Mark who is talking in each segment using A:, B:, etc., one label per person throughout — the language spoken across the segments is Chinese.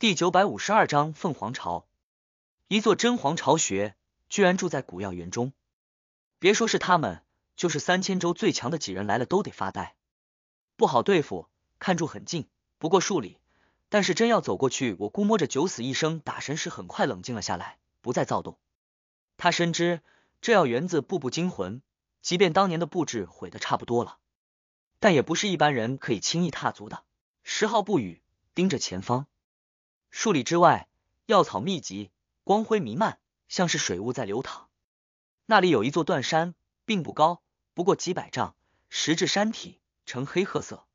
A: 第九百五十二章凤凰巢，一座真皇巢穴居然住在古药园中。别说是他们，就是三千州最强的几人来了，都得发呆。不好对付，看住很近，不过数里。但是真要走过去，我估摸着九死一生。打神时，很快冷静了下来，不再躁动。他深知这药园子步步惊魂，即便当年的布置毁的差不多了，但也不是一般人可以轻易踏足的。十号不语，盯着前方。数里之外，药草密集，光辉弥漫，像是水雾在流淌。那里有一座断山，并不高，不过几百丈，石质山体呈黑褐色。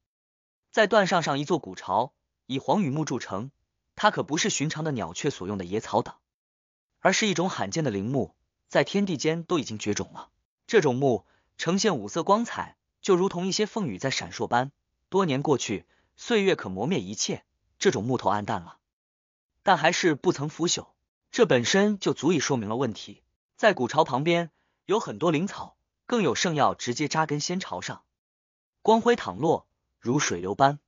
A: 在断上上一座古巢，以黄羽木筑成。它可不是寻常的鸟雀所用的野草等，而是一种罕见的灵木，在天地间都已经绝种了。这种木呈现五色光彩，就如同一些凤羽在闪烁般。多年过去，岁月可磨灭一切，这种木头暗淡了。但还是不曾腐朽，这本身就足以说明了问题。在古巢旁边有很多灵草，更有圣药直接扎根仙巢上，光辉淌落如水流般。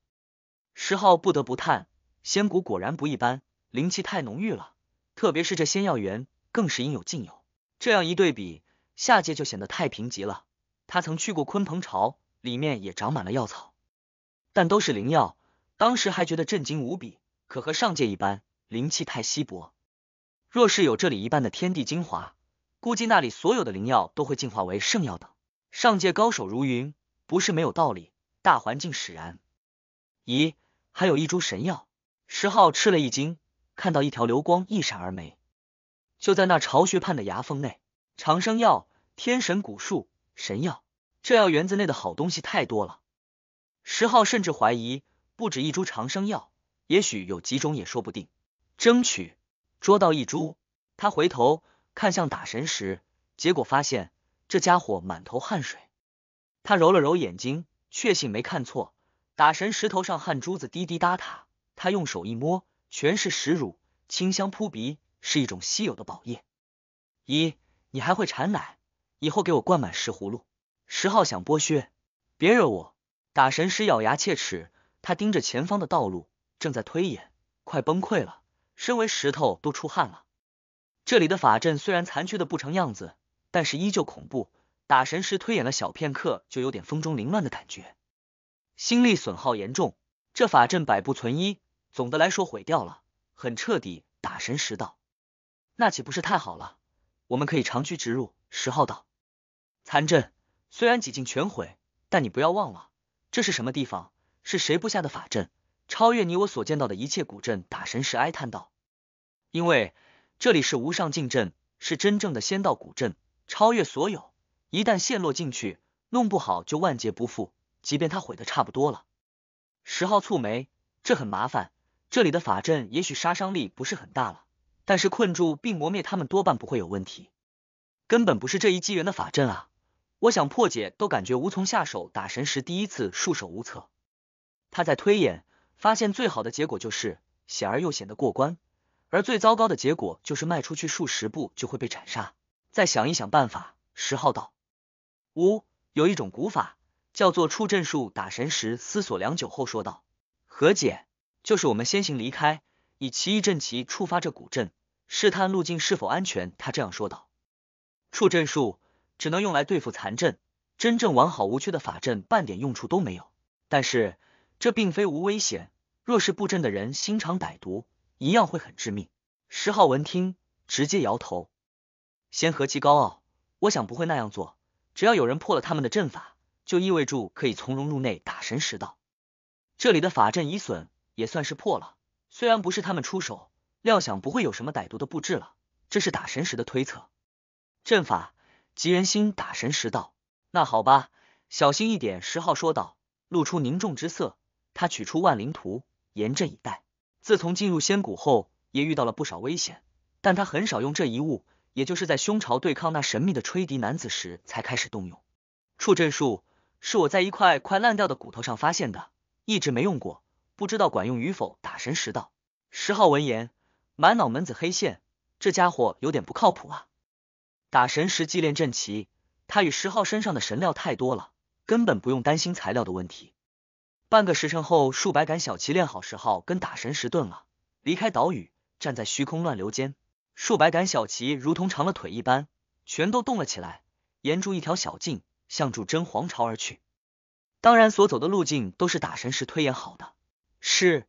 A: 石昊不得不叹：仙谷果然不一般，灵气太浓郁了。特别是这仙药园，更是应有尽有。这样一对比，下界就显得太贫瘠了。他曾去过鲲鹏巢，里面也长满了药草，但都是灵药，当时还觉得震惊无比。可和上界一般。灵气太稀薄，若是有这里一半的天地精华，估计那里所有的灵药都会进化为圣药等。上界高手如云，不是没有道理，大环境使然。咦，还有一株神药！石浩吃了一惊，看到一条流光一闪而没，就在那巢穴畔的崖缝内。长生药、天神古树、神药，这药园子内的好东西太多了。石浩甚至怀疑，不止一株长生药，也许有几种也说不定。争取捉到一株。他回头看向打神石，结果发现这家伙满头汗水。他揉了揉眼睛，确信没看错。打神石头上汗珠子滴滴答答，他用手一摸，全是石乳，清香扑鼻，是一种稀有的宝液。一，你还会产奶？以后给我灌满石葫芦。十号想剥削，别惹我！打神石咬牙切齿，他盯着前方的道路，正在推演，快崩溃了。身为石头都出汗了，这里的法阵虽然残缺的不成样子，但是依旧恐怖。打神时推演了小片刻，就有点风中凌乱的感觉，心力损耗严重。这法阵百步存一，总的来说毁掉了，很彻底。打神石道，那岂不是太好了？我们可以长驱直入。十号道，残阵虽然几近全毁，但你不要忘了，这是什么地方？是谁布下的法阵？超越你我所见到的一切古镇，打神石哀叹道：“因为这里是无上境镇，是真正的仙道古镇，超越所有。一旦陷落进去，弄不好就万劫不复。即便他毁的差不多了。”十号蹙眉：“这很麻烦，这里的法阵也许杀伤力不是很大了，但是困住并磨灭他们多半不会有问题。根本不是这一机缘的法阵啊！我想破解都感觉无从下手。”打神石第一次束手无策，他在推演。发现最好的结果就是险而又险的过关，而最糟糕的结果就是迈出去数十步就会被斩杀。再想一想办法，十号道五有一种古法叫做触阵术。打神时，思索良久后说道：“何解？就是我们先行离开，以奇异阵旗触发这古阵，试探路径是否安全。”他这样说道。触阵术只能用来对付残阵，真正完好无缺的法阵半点用处都没有。但是。这并非无危险，若是布阵的人心肠歹毒，一样会很致命。石浩闻听，直接摇头。仙何其高傲，我想不会那样做。只要有人破了他们的阵法，就意味着可以从容入内打神石道。这里的法阵已损，也算是破了。虽然不是他们出手，料想不会有什么歹毒的布置了。这是打神石的推测。阵法极人心，打神石道。那好吧，小心一点。石浩说道，露出凝重之色。他取出万灵图，严阵以待。自从进入仙谷后，也遇到了不少危险，但他很少用这一物，也就是在凶巢对抗那神秘的吹笛男子时才开始动用。触阵术是我在一块快烂掉的骨头上发现的，一直没用过，不知道管用与否。打神石道，十号闻言，满脑门子黑线，这家伙有点不靠谱啊！打神石祭炼阵旗，他与十号身上的神料太多了，根本不用担心材料的问题。半个时辰后，数百杆小旗练好十号，跟打神石顿了，离开岛屿，站在虚空乱流间，数百杆小旗如同长了腿一般，全都动了起来，沿住一条小径向主真皇朝而去。当然，所走的路径都是打神石推演好的。是，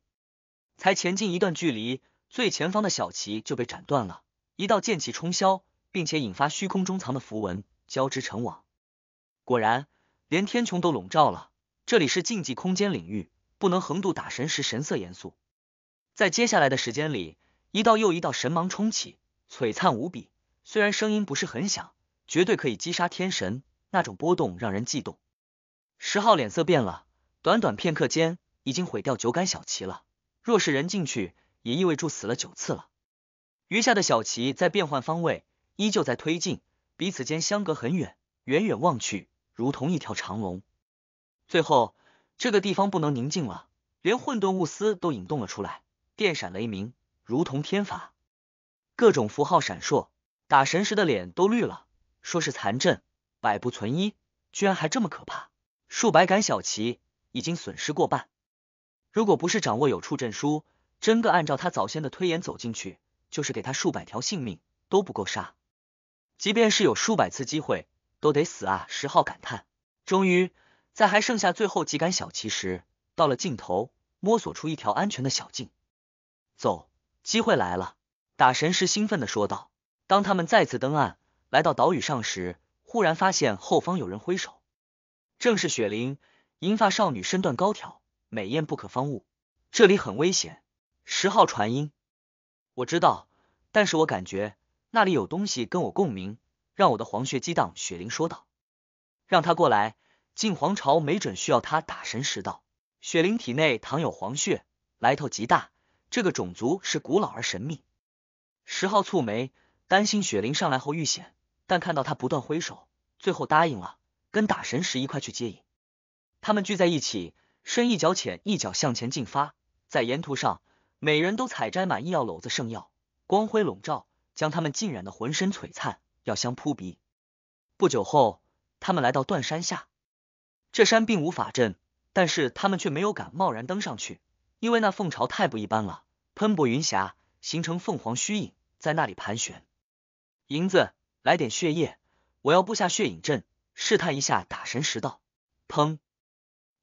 A: 才前进一段距离，最前方的小旗就被斩断了，一道剑气冲霄，并且引发虚空中藏的符文交织成网，果然连天穹都笼罩了。这里是禁忌空间领域，不能横渡。打神时神色严肃，在接下来的时间里，一道又一道神芒冲起，璀璨无比。虽然声音不是很响，绝对可以击杀天神。那种波动让人悸动。十号脸色变了，短短片刻间已经毁掉九杆小旗了。若是人进去，也意味住死了九次了。余下的小旗在变换方位，依旧在推进，彼此间相隔很远，远远望去如同一条长龙。最后，这个地方不能宁静了，连混沌物丝都引动了出来，电闪雷鸣，如同天罚，各种符号闪烁，打神石的脸都绿了。说是残阵，百步存一，居然还这么可怕，数百杆小旗已经损失过半。如果不是掌握有处阵书，真个按照他早先的推演走进去，就是给他数百条性命都不够杀。即便是有数百次机会，都得死啊！十号感叹，终于。在还剩下最后几杆小旗时，到了尽头，摸索出一条安全的小径，走，机会来了！打神师兴奋的说道。当他们再次登岸，来到岛屿上时，忽然发现后方有人挥手，正是雪玲，银发少女，身段高挑，美艳不可方物。这里很危险，十号传音，我知道，但是我感觉那里有东西跟我共鸣，让我的黄血激荡。雪玲说道，让他过来。晋皇朝没准需要他打神识道，雪灵体内藏有黄血，来头极大。这个种族是古老而神秘。十号蹙眉，担心雪灵上来后遇险，但看到他不断挥手，最后答应了，跟打神石一块去接引。他们聚在一起，深一脚浅一脚向前进发。在沿途上，每人都采摘满医药篓子圣药，光辉笼罩，将他们浸染的浑身璀璨，药香扑鼻。不久后，他们来到断山下。这山并无法阵，但是他们却没有敢贸然登上去，因为那凤巢太不一般了，喷薄云霞，形成凤凰虚影，在那里盘旋。银子，来点血液，我要布下血影阵，试探一下打神石道。砰！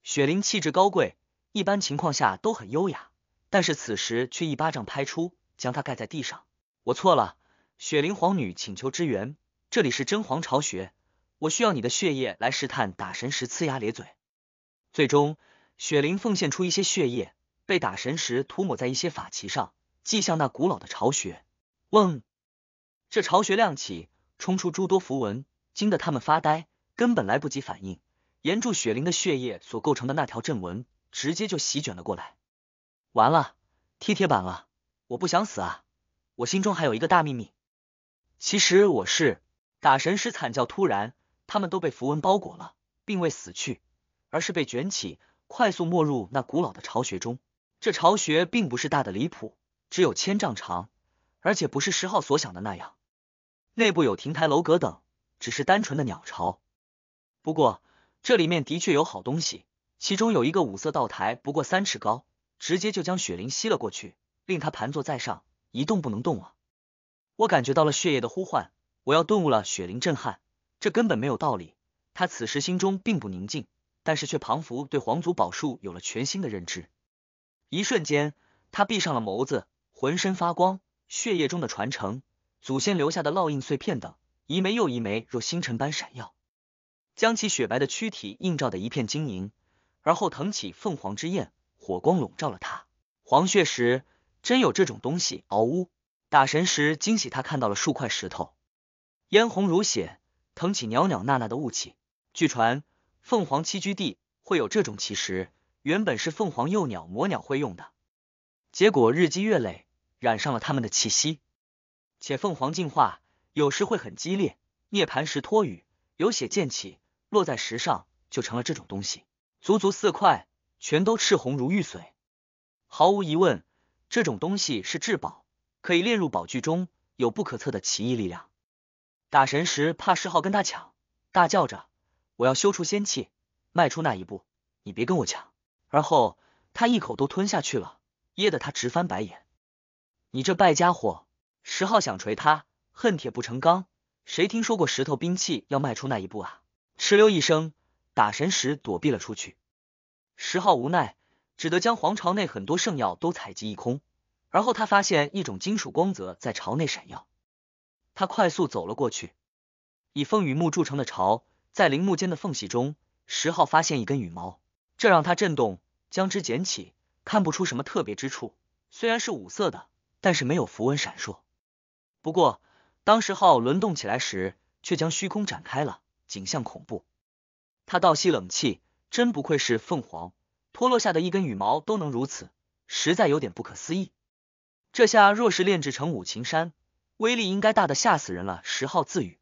A: 雪灵气质高贵，一般情况下都很优雅，但是此时却一巴掌拍出，将他盖在地上。我错了，雪灵皇女请求支援，这里是真皇巢穴。我需要你的血液来试探打神石，呲牙咧嘴。最终，雪灵奉献出一些血液，被打神石涂抹在一些法器上，系向那古老的巢穴。嗡！这巢穴亮起，冲出诸多符文，惊得他们发呆，根本来不及反应。沿住雪灵的血液所构成的那条阵纹，直接就席卷了过来。完了，踢铁板了！我不想死啊！我心中还有一个大秘密。其实我是打神时惨叫突然。他们都被符文包裹了，并未死去，而是被卷起，快速没入那古老的巢穴中。这巢穴并不是大的离谱，只有千丈长，而且不是石昊所想的那样，内部有亭台楼阁等，只是单纯的鸟巢。不过这里面的确有好东西，其中有一个五色道台，不过三尺高，直接就将雪灵吸了过去，令他盘坐在上，一动不能动啊！我感觉到了血液的呼唤，我要顿悟了，雪灵震撼。这根本没有道理。他此时心中并不宁静，但是却彷佛对皇族宝术有了全新的认知。一瞬间，他闭上了眸子，浑身发光，血液中的传承、祖先留下的烙印碎片等，一枚又一枚，若星辰般闪耀，将其雪白的躯体映照的一片晶莹。而后腾起凤凰之焰，火光笼罩了他。黄血石真有这种东西？嗷呜！打神时惊喜，他看到了数块石头，嫣红如血。腾起袅袅娜娜的雾气。据传，凤凰栖居地会有这种奇石，原本是凤凰幼鸟、魔鸟会用的。结果日积月累，染上了他们的气息。且凤凰进化有时会很激烈，涅盘时脱羽，有血溅起，落在石上就成了这种东西。足足四块，全都赤红如玉髓。毫无疑问，这种东西是至宝，可以列入宝具中，有不可测的奇异力量。打神石怕石浩跟他抢，大叫着：“我要修出仙气，迈出那一步，你别跟我抢！”而后他一口都吞下去了，噎得他直翻白眼。你这败家伙！石浩想锤他，恨铁不成钢。谁听说过石头兵器要迈出那一步啊？哧溜一声，打神石躲避了出去。石浩无奈，只得将皇朝内很多圣药都采集一空。而后他发现一种金属光泽在朝内闪耀。他快速走了过去，以凤羽木筑成的巢，在林木间的缝隙中，石昊发现一根羽毛，这让他震动，将之捡起，看不出什么特别之处。虽然是五色的，但是没有符文闪烁。不过，当石浩轮动起来时，却将虚空展开了，景象恐怖。他倒吸冷气，真不愧是凤凰，脱落下的一根羽毛都能如此，实在有点不可思议。这下若是炼制成五禽山。威力应该大的吓死人了，石昊自语。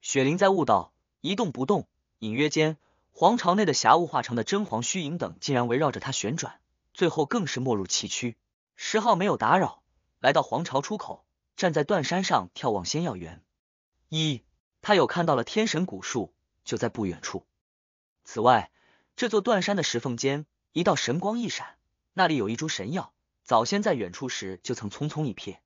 A: 雪灵在悟道，一动不动，隐约间，皇朝内的霞雾化成的真皇虚影等，竟然围绕着他旋转，最后更是没入其躯。石昊没有打扰，来到皇朝出口，站在断山上眺望仙药园。一，他有看到了天神古树，就在不远处。此外，这座断山的石缝间，一道神光一闪，那里有一株神药，早先在远处时就曾匆匆一瞥。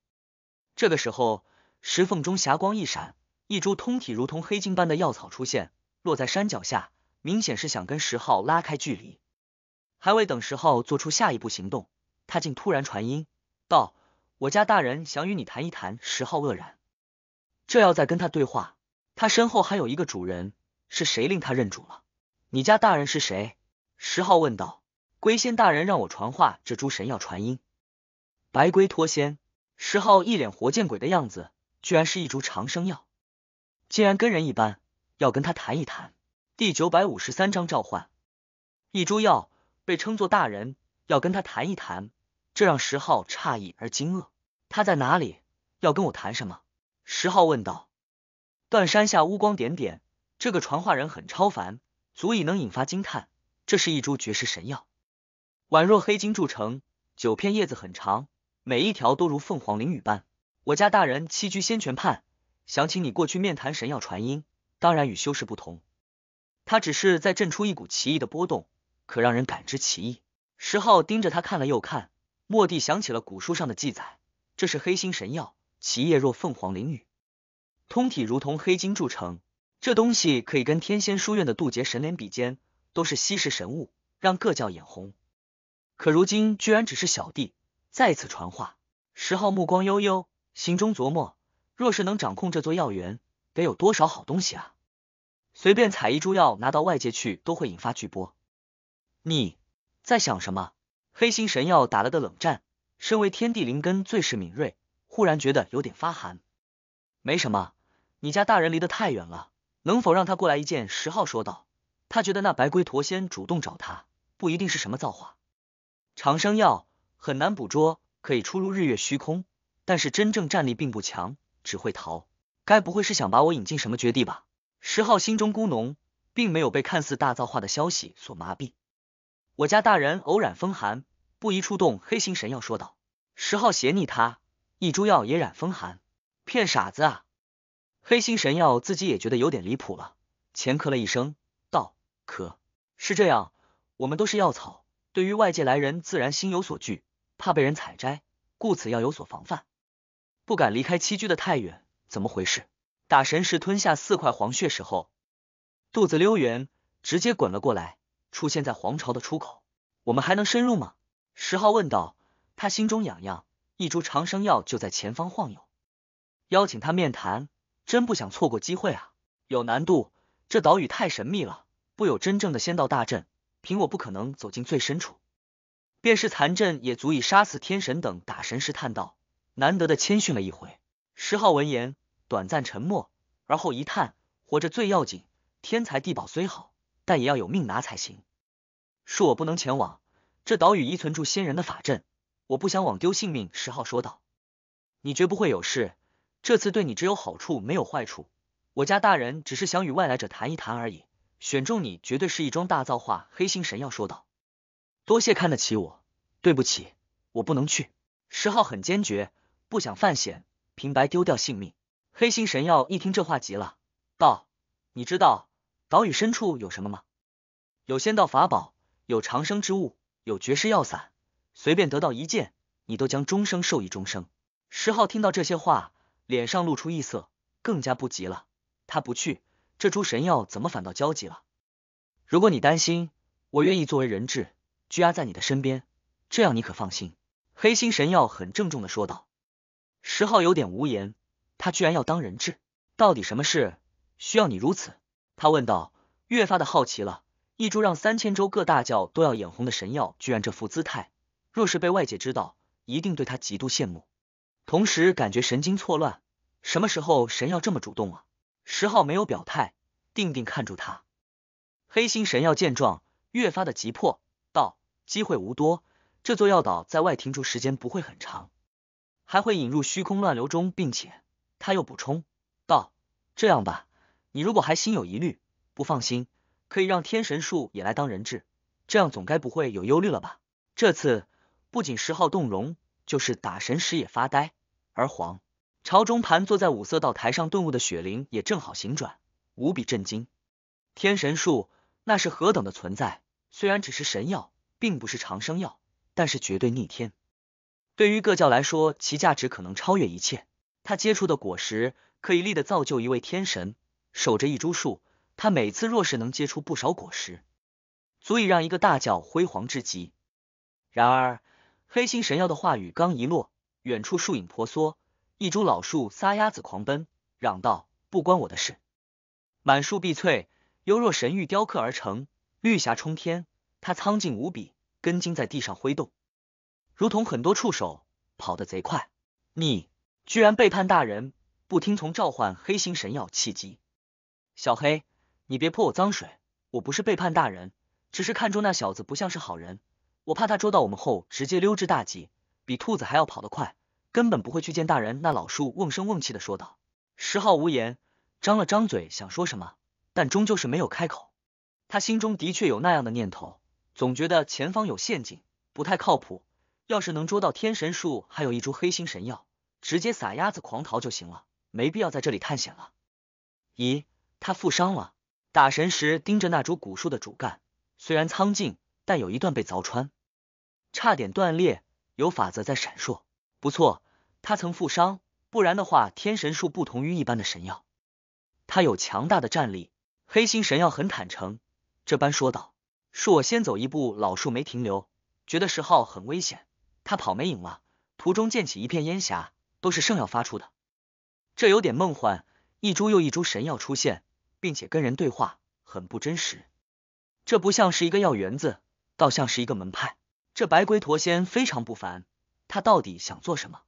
A: 这个时候，石缝中霞光一闪，一株通体如同黑金般的药草出现，落在山脚下，明显是想跟石浩拉开距离。还未等石浩做出下一步行动，他竟突然传音道：“我家大人想与你谈一谈。”石浩愕然，这要再跟他对话，他身后还有一个主人，是谁令他认主了？你家大人是谁？石浩问道。龟仙大人让我传话，这株神药传音，白龟托仙。石浩一脸活见鬼的样子，居然是一株长生药，竟然跟人一般，要跟他谈一谈。第九百五十三章召唤，一株药被称作大人，要跟他谈一谈，这让石浩诧异而惊愕。他在哪里？要跟我谈什么？石浩问道。断山下乌光点点，这个传话人很超凡，足以能引发惊叹。这是一株绝世神药，宛若黑金铸成，九片叶子很长。每一条都如凤凰翎羽般。我家大人栖居仙泉畔，想请你过去面谈神药传音。当然与修士不同，他只是在震出一股奇异的波动，可让人感知奇异。石浩盯着他看了又看，蓦地想起了古书上的记载，这是黑心神药，其叶若凤凰翎羽，通体如同黑金铸成。这东西可以跟天仙书院的渡劫神莲比肩，都是稀世神物，让各教眼红。可如今居然只是小弟。再次传话，石昊目光悠悠，心中琢磨，若是能掌控这座药园，得有多少好东西啊！随便采一株药拿到外界去，都会引发巨波。你在想什么？黑心神药打了个冷战，身为天地灵根，最是敏锐，忽然觉得有点发寒。没什么，你家大人离得太远了，能否让他过来一见？石昊说道，他觉得那白龟陀仙主动找他，不一定是什么造化。长生药。很难捕捉，可以出入日月虚空，但是真正战力并不强，只会逃。该不会是想把我引进什么绝地吧？十号心中咕哝，并没有被看似大造化的消息所麻痹。我家大人偶染风寒，不宜触动黑心神药，说道。十号斜睨他，一株药也染风寒，骗傻子啊！黑心神药自己也觉得有点离谱了，前咳了一声，道：“咳，是这样，我们都是药草，对于外界来人，自然心有所惧。”怕被人采摘，故此要有所防范，不敢离开栖居的太远。怎么回事？打神石吞下四块黄血石后，肚子溜圆，直接滚了过来，出现在皇朝的出口。我们还能深入吗？十号问道。他心中痒痒，一株长生药就在前方晃悠，邀请他面谈，真不想错过机会啊！有难度，这岛屿太神秘了，不有真正的仙道大阵，凭我不可能走进最深处。便是残阵也足以杀死天神等打神时叹道，难得的谦逊了一回。石昊闻言，短暂沉默，而后一叹：活着最要紧，天才地宝虽好，但也要有命拿才行。恕我不能前往，这岛屿依存住仙人的法阵，我不想枉丢性命。石昊说道：“你绝不会有事，这次对你只有好处没有坏处。我家大人只是想与外来者谈一谈而已，选中你绝对是一桩大造化。”黑心神药说道。多谢看得起我，对不起，我不能去。石浩很坚决，不想犯险，平白丢掉性命。黑心神药一听这话急了，道：“你知道岛屿深处有什么吗？有仙道法宝，有长生之物，有绝世药散，随便得到一件，你都将终生受益终生。”石浩听到这些话，脸上露出异色，更加不急了。他不去，这株神药怎么反倒焦急了？如果你担心，我愿意作为人质。拘押在你的身边，这样你可放心。”黑心神药很郑重的说道。石浩有点无言，他居然要当人质，到底什么事需要你如此？他问道，越发的好奇了。一株让三千州各大教都要眼红的神药，居然这副姿态，若是被外界知道，一定对他极度羡慕。同时感觉神经错乱，什么时候神药这么主动啊？石浩没有表态，定定看住他。黑心神药见状，越发的急迫。机会无多，这座药岛在外停驻时间不会很长，还会引入虚空乱流中，并且他又补充道：“这样吧，你如果还心有疑虑，不放心，可以让天神树也来当人质，这样总该不会有忧虑了吧？”这次不仅十号动容，就是打神时也发呆，而黄朝中盘坐在五色道台上顿悟的雪灵也正好醒转，无比震惊。天神树那是何等的存在，虽然只是神药。并不是长生药，但是绝对逆天。对于各教来说，其价值可能超越一切。它结出的果实，可以立的造就一位天神。守着一株树，他每次若是能结出不少果实，足以让一个大教辉煌之极。然而，黑心神药的话语刚一落，远处树影婆娑，一株老树撒丫子狂奔，嚷道：“不关我的事！”满树碧翠，犹若神玉雕刻而成，绿霞冲天。他苍劲无比，根茎在地上挥动，如同很多触手，跑得贼快。你居然背叛大人，不听从召唤，黑心神药气急。小黑，你别泼我脏水，我不是背叛大人，只是看中那小子不像是好人，我怕他捉到我们后直接溜之大吉，比兔子还要跑得快，根本不会去见大人。那老树瓮声瓮气的说道。石浩无言，张了张嘴想说什么，但终究是没有开口。他心中的确有那样的念头。总觉得前方有陷阱，不太靠谱。要是能捉到天神树，还有一株黑心神药，直接撒丫子狂逃就行了，没必要在这里探险了。咦，他负伤了，打神时盯着那株古树的主干，虽然苍劲，但有一段被凿穿，差点断裂。有法则在闪烁，不错，他曾负伤，不然的话，天神树不同于一般的神药，他有强大的战力。黑心神药很坦诚，这般说道。恕我先走一步，老树没停留，觉得十号很危险，他跑没影了。途中溅起一片烟霞，都是圣药发出的，这有点梦幻。一株又一株神药出现，并且跟人对话，很不真实。这不像是一个药园子，倒像是一个门派。这白龟陀仙非常不凡，他到底想做什么？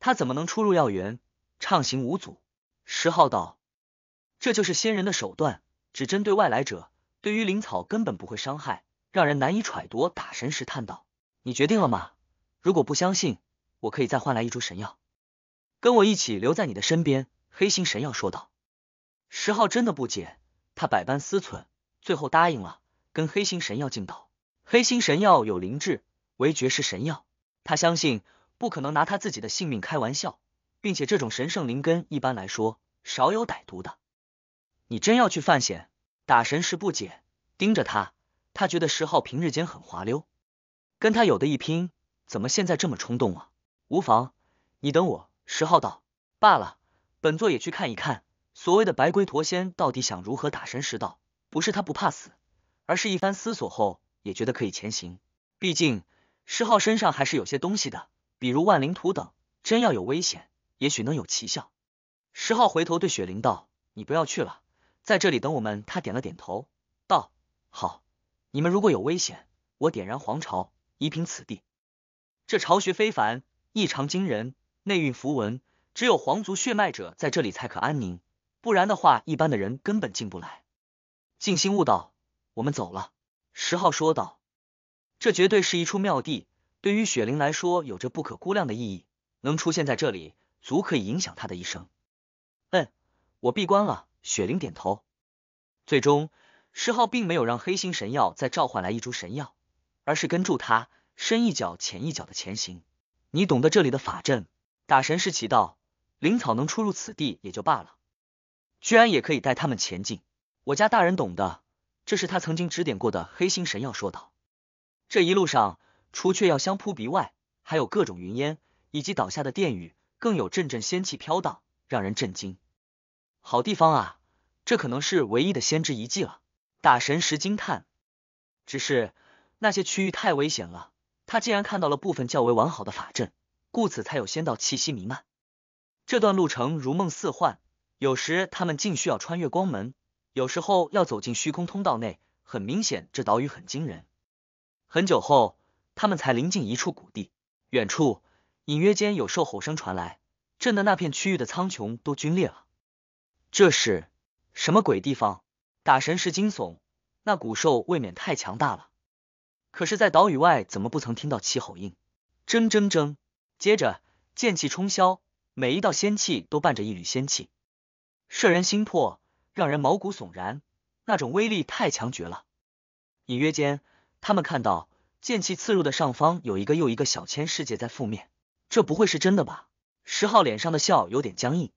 A: 他怎么能出入药园，畅行无阻？十号道，这就是仙人的手段，只针对外来者。对于灵草根本不会伤害，让人难以揣度。打神石叹道：“你决定了吗？如果不相信，我可以再换来一株神药，跟我一起留在你的身边。”黑心神药说道。石浩真的不解，他百般思忖，最后答应了，跟黑心神药进岛。黑心神药有灵智，为绝世神药，他相信不可能拿他自己的性命开玩笑，并且这种神圣灵根一般来说少有歹毒的。你真要去犯险？打神石不解，盯着他。他觉得石浩平日间很滑溜，跟他有的一拼，怎么现在这么冲动啊？无妨，你等我。石浩道。罢了，本座也去看一看，所谓的白龟陀仙到底想如何打神石道。不是他不怕死，而是一番思索后，也觉得可以前行。毕竟石浩身上还是有些东西的，比如万灵图等。真要有危险，也许能有奇效。石浩回头对雪灵道：“你不要去了。”在这里等我们，他点了点头，道：“好，你们如果有危险，我点燃皇巢，夷平此地。这巢穴非凡，异常惊人，内蕴符文，只有皇族血脉者在这里才可安宁，不然的话，一般的人根本进不来。”静心悟道，我们走了。”十号说道：“这绝对是一处妙地，对于雪灵来说，有着不可估量的意义。能出现在这里，足可以影响他的一生。”嗯，我闭关了。雪灵点头，最终，石浩并没有让黑心神药再召唤来一株神药，而是跟住他深一脚浅一脚的前行。你懂得这里的法阵，打神是其道，灵草能出入此地也就罢了，居然也可以带他们前进。我家大人懂的，这是他曾经指点过的黑心神药说道。这一路上，除却药香扑鼻外，还有各种云烟，以及倒下的殿宇，更有阵阵仙气飘荡，让人震惊。好地方啊，这可能是唯一的先知遗迹了。打神石惊叹，只是那些区域太危险了。他竟然看到了部分较为完好的法阵，故此才有仙道气息弥漫。这段路程如梦似幻，有时他们竟需要穿越光门，有时候要走进虚空通道内。很明显，这岛屿很惊人。很久后，他们才临近一处谷地，远处隐约间有兽吼声传来，震得那片区域的苍穹都龟裂了。这是什么鬼地方？打神时惊悚，那古兽未免太强大了。可是，在岛屿外怎么不曾听到其吼音？铮铮铮！接着剑气冲霄，每一道仙气都伴着一缕仙气，摄人心魄，让人毛骨悚然。那种威力太强绝了。隐约间，他们看到剑气刺入的上方有一个又一个小千世界在覆灭。这不会是真的吧？石浩脸上的笑有点僵硬，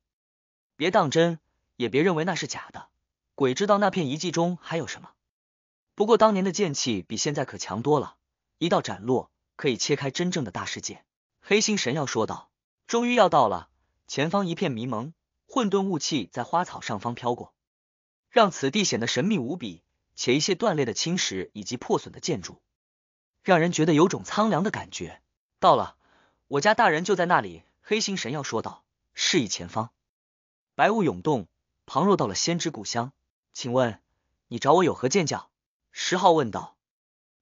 A: 别当真。也别认为那是假的，鬼知道那片遗迹中还有什么。不过当年的剑气比现在可强多了，一道斩落可以切开真正的大世界。黑心神要说道：“终于要到了，前方一片迷蒙，混沌雾气在花草上方飘过，让此地显得神秘无比。且一些断裂的青石以及破损的建筑，让人觉得有种苍凉的感觉。”到了，我家大人就在那里。黑心神要说道，示意前方，白雾涌动。旁若到了先知故乡，请问你找我有何见教？十号问道。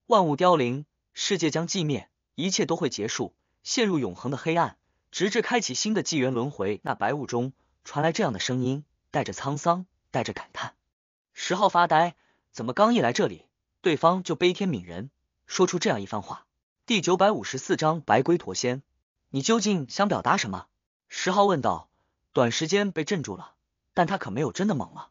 A: 万物凋零，世界将寂灭，一切都会结束，陷入永恒的黑暗，直至开启新的纪元轮回。那白雾中传来这样的声音，带着沧桑，带着感叹。十号发呆，怎么刚一来这里，对方就悲天悯人，说出这样一番话？第九百五十四章白龟陀仙，你究竟想表达什么？十号问道。短时间被镇住了。但他可没有真的猛了，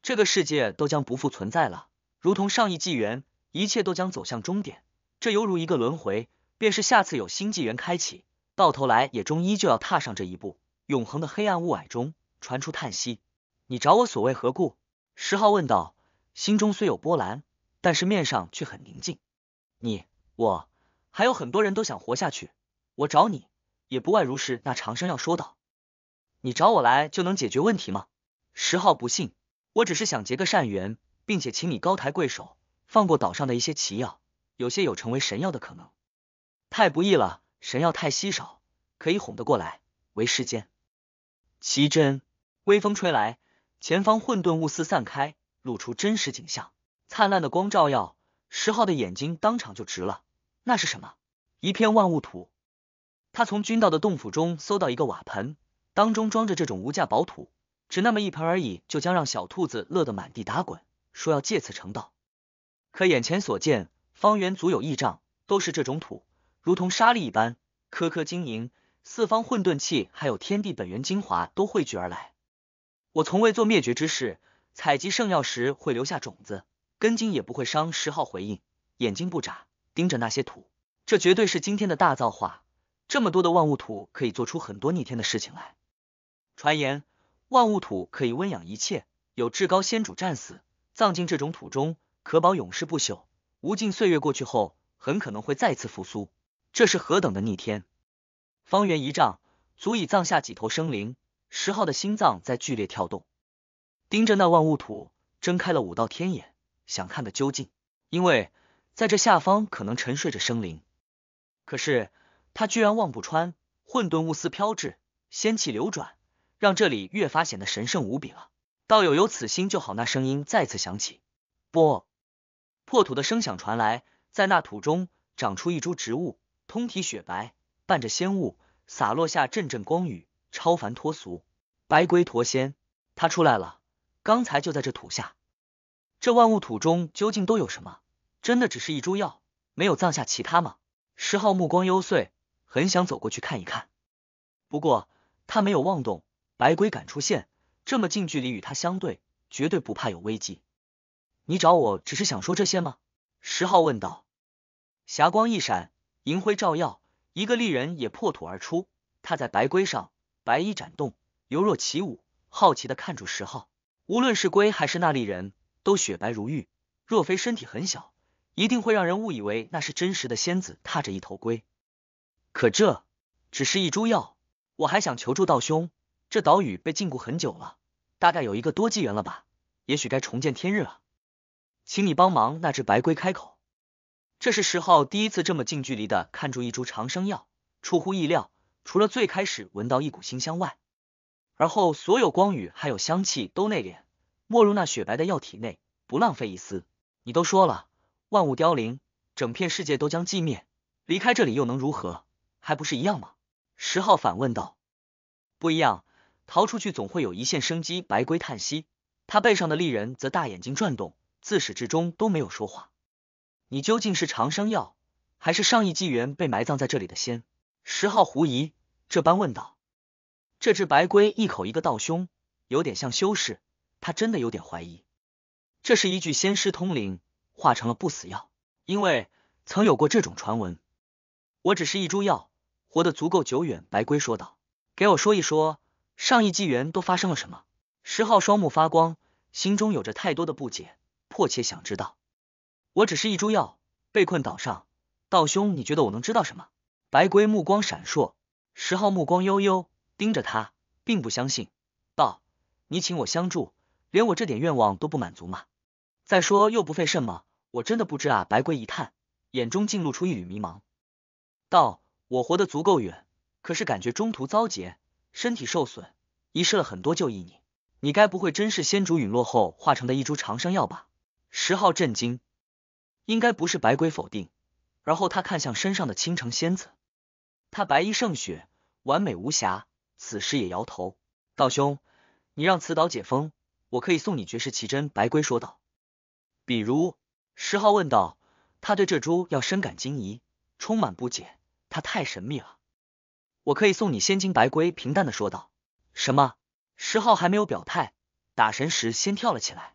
A: 这个世界都将不复存在了，如同上亿纪元，一切都将走向终点，这犹如一个轮回，便是下次有新纪元开启，到头来也终依旧要踏上这一步。永恒的黑暗雾霭中传出叹息，你找我所谓何故？石浩问道，心中虽有波澜，但是面上却很宁静。你我还有很多人都想活下去，我找你也不外如是。那长生要说道。你找我来就能解决问题吗？石浩不信，我只是想结个善缘，并且请你高抬贵手，放过岛上的一些奇药，有些有成为神药的可能。太不易了，神药太稀少，可以哄得过来。为世间。奇珍，微风吹来，前方混沌雾似散开，露出真实景象，灿烂的光照耀，石浩的眼睛当场就直了。那是什么？一片万物土。他从君道的洞府中搜到一个瓦盆。当中装着这种无价宝土，只那么一盆而已，就将让小兔子乐得满地打滚，说要借此成道。可眼前所见，方圆足有一丈，都是这种土，如同沙粒一般，颗颗晶莹。四方混沌气，还有天地本源精华都汇聚而来。我从未做灭绝之事，采集圣药时会留下种子，根茎也不会伤。十号回应，眼睛不眨，盯着那些土，这绝对是今天的大造化。这么多的万物土，可以做出很多逆天的事情来。传言万物土可以温养一切，有至高先主战死，葬进这种土中，可保永世不朽。无尽岁月过去后，很可能会再次复苏。这是何等的逆天！方圆一丈，足以葬下几头生灵。石昊的心脏在剧烈跳动，盯着那万物土，睁开了五道天眼，想看个究竟。因为在这下方，可能沉睡着生灵。可是他居然望不穿，混沌雾丝飘至，仙气流转。让这里越发显得神圣无比了。道友有此心就好。那声音再次响起，不，破土的声响传来，在那土中长出一株植物，通体雪白，伴着仙雾，洒落下阵阵光雨，超凡脱俗，白龟驮仙，他出来了。刚才就在这土下，这万物土中究竟都有什么？真的只是一株药，没有葬下其他吗？石昊目光幽邃，很想走过去看一看，不过他没有妄动。白龟敢出现，这么近距离与他相对，绝对不怕有危机。你找我只是想说这些吗？石浩问道。霞光一闪，银辉照耀，一个丽人也破土而出，踏在白龟上，白衣展动，犹若起舞。好奇的看住石浩。无论是龟还是那丽人，都雪白如玉，若非身体很小，一定会让人误以为那是真实的仙子踏着一头龟。可这只是一株药，我还想求助道兄。这岛屿被禁锢很久了，大概有一个多纪元了吧？也许该重见天日了，请你帮忙。那只白龟开口。这是十号第一次这么近距离的看住一株长生药，出乎意料，除了最开始闻到一股馨香外，而后所有光雨还有香气都内敛，没入那雪白的药体内，不浪费一丝。你都说了，万物凋零，整片世界都将寂灭，离开这里又能如何？还不是一样吗？十号反问道。不一样。逃出去总会有一线生机。白龟叹息，他背上的利人则大眼睛转动，自始至终都没有说话。你究竟是长生药，还是上亿纪元被埋葬在这里的仙？十号狐疑这般问道。这只白龟一口一个道兄，有点像修士。他真的有点怀疑，这是一具仙师通灵化成了不死药，因为曾有过这种传闻。我只是一株药，活得足够久远。白龟说道：“给我说一说。”上一纪元都发生了什么？十号双目发光，心中有着太多的不解，迫切想知道。我只是一株药，被困岛上。道兄，你觉得我能知道什么？白龟目光闪烁，十号目光悠悠盯着他，并不相信道：“你请我相助，连我这点愿望都不满足吗？再说又不费什么，我真的不知啊。”白龟一叹，眼中竟露出一缕迷茫，道：“我活得足够远，可是感觉中途遭劫。”身体受损，遗失了很多旧意念。你该不会真是仙主陨落后化成的一株长生药吧？十号震惊，应该不是白龟否定。而后他看向身上的倾城仙子，她白衣胜雪，完美无瑕，此时也摇头。道兄，你让此岛解封，我可以送你绝世奇珍。白龟说道。比如，十号问道，他对这株药深感惊疑，充满不解，他太神秘了。我可以送你仙金白龟，平淡的说道。什么？石浩还没有表态，打神石先跳了起来。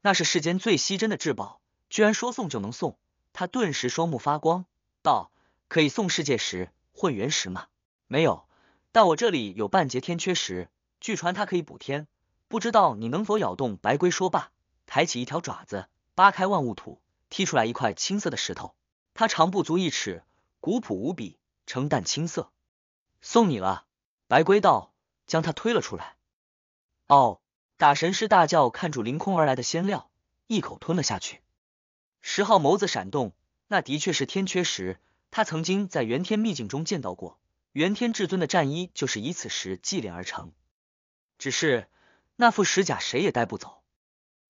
A: 那是世间最稀珍的至宝，居然说送就能送，他顿时双目发光，道：“可以送世界石混元石吗？没有，但我这里有半截天缺石，据传它可以补天，不知道你能否咬动白龟。”说罢，抬起一条爪子，扒开万物土，踢出来一块青色的石头，它长不足一尺，古朴无比，呈淡青色。送你了，白龟道将他推了出来。哦，打神师大叫，看住凌空而来的仙料，一口吞了下去。十号眸子闪动，那的确是天缺石，他曾经在元天秘境中见到过，元天至尊的战衣就是以此石祭炼而成。只是那副石甲谁也带不走。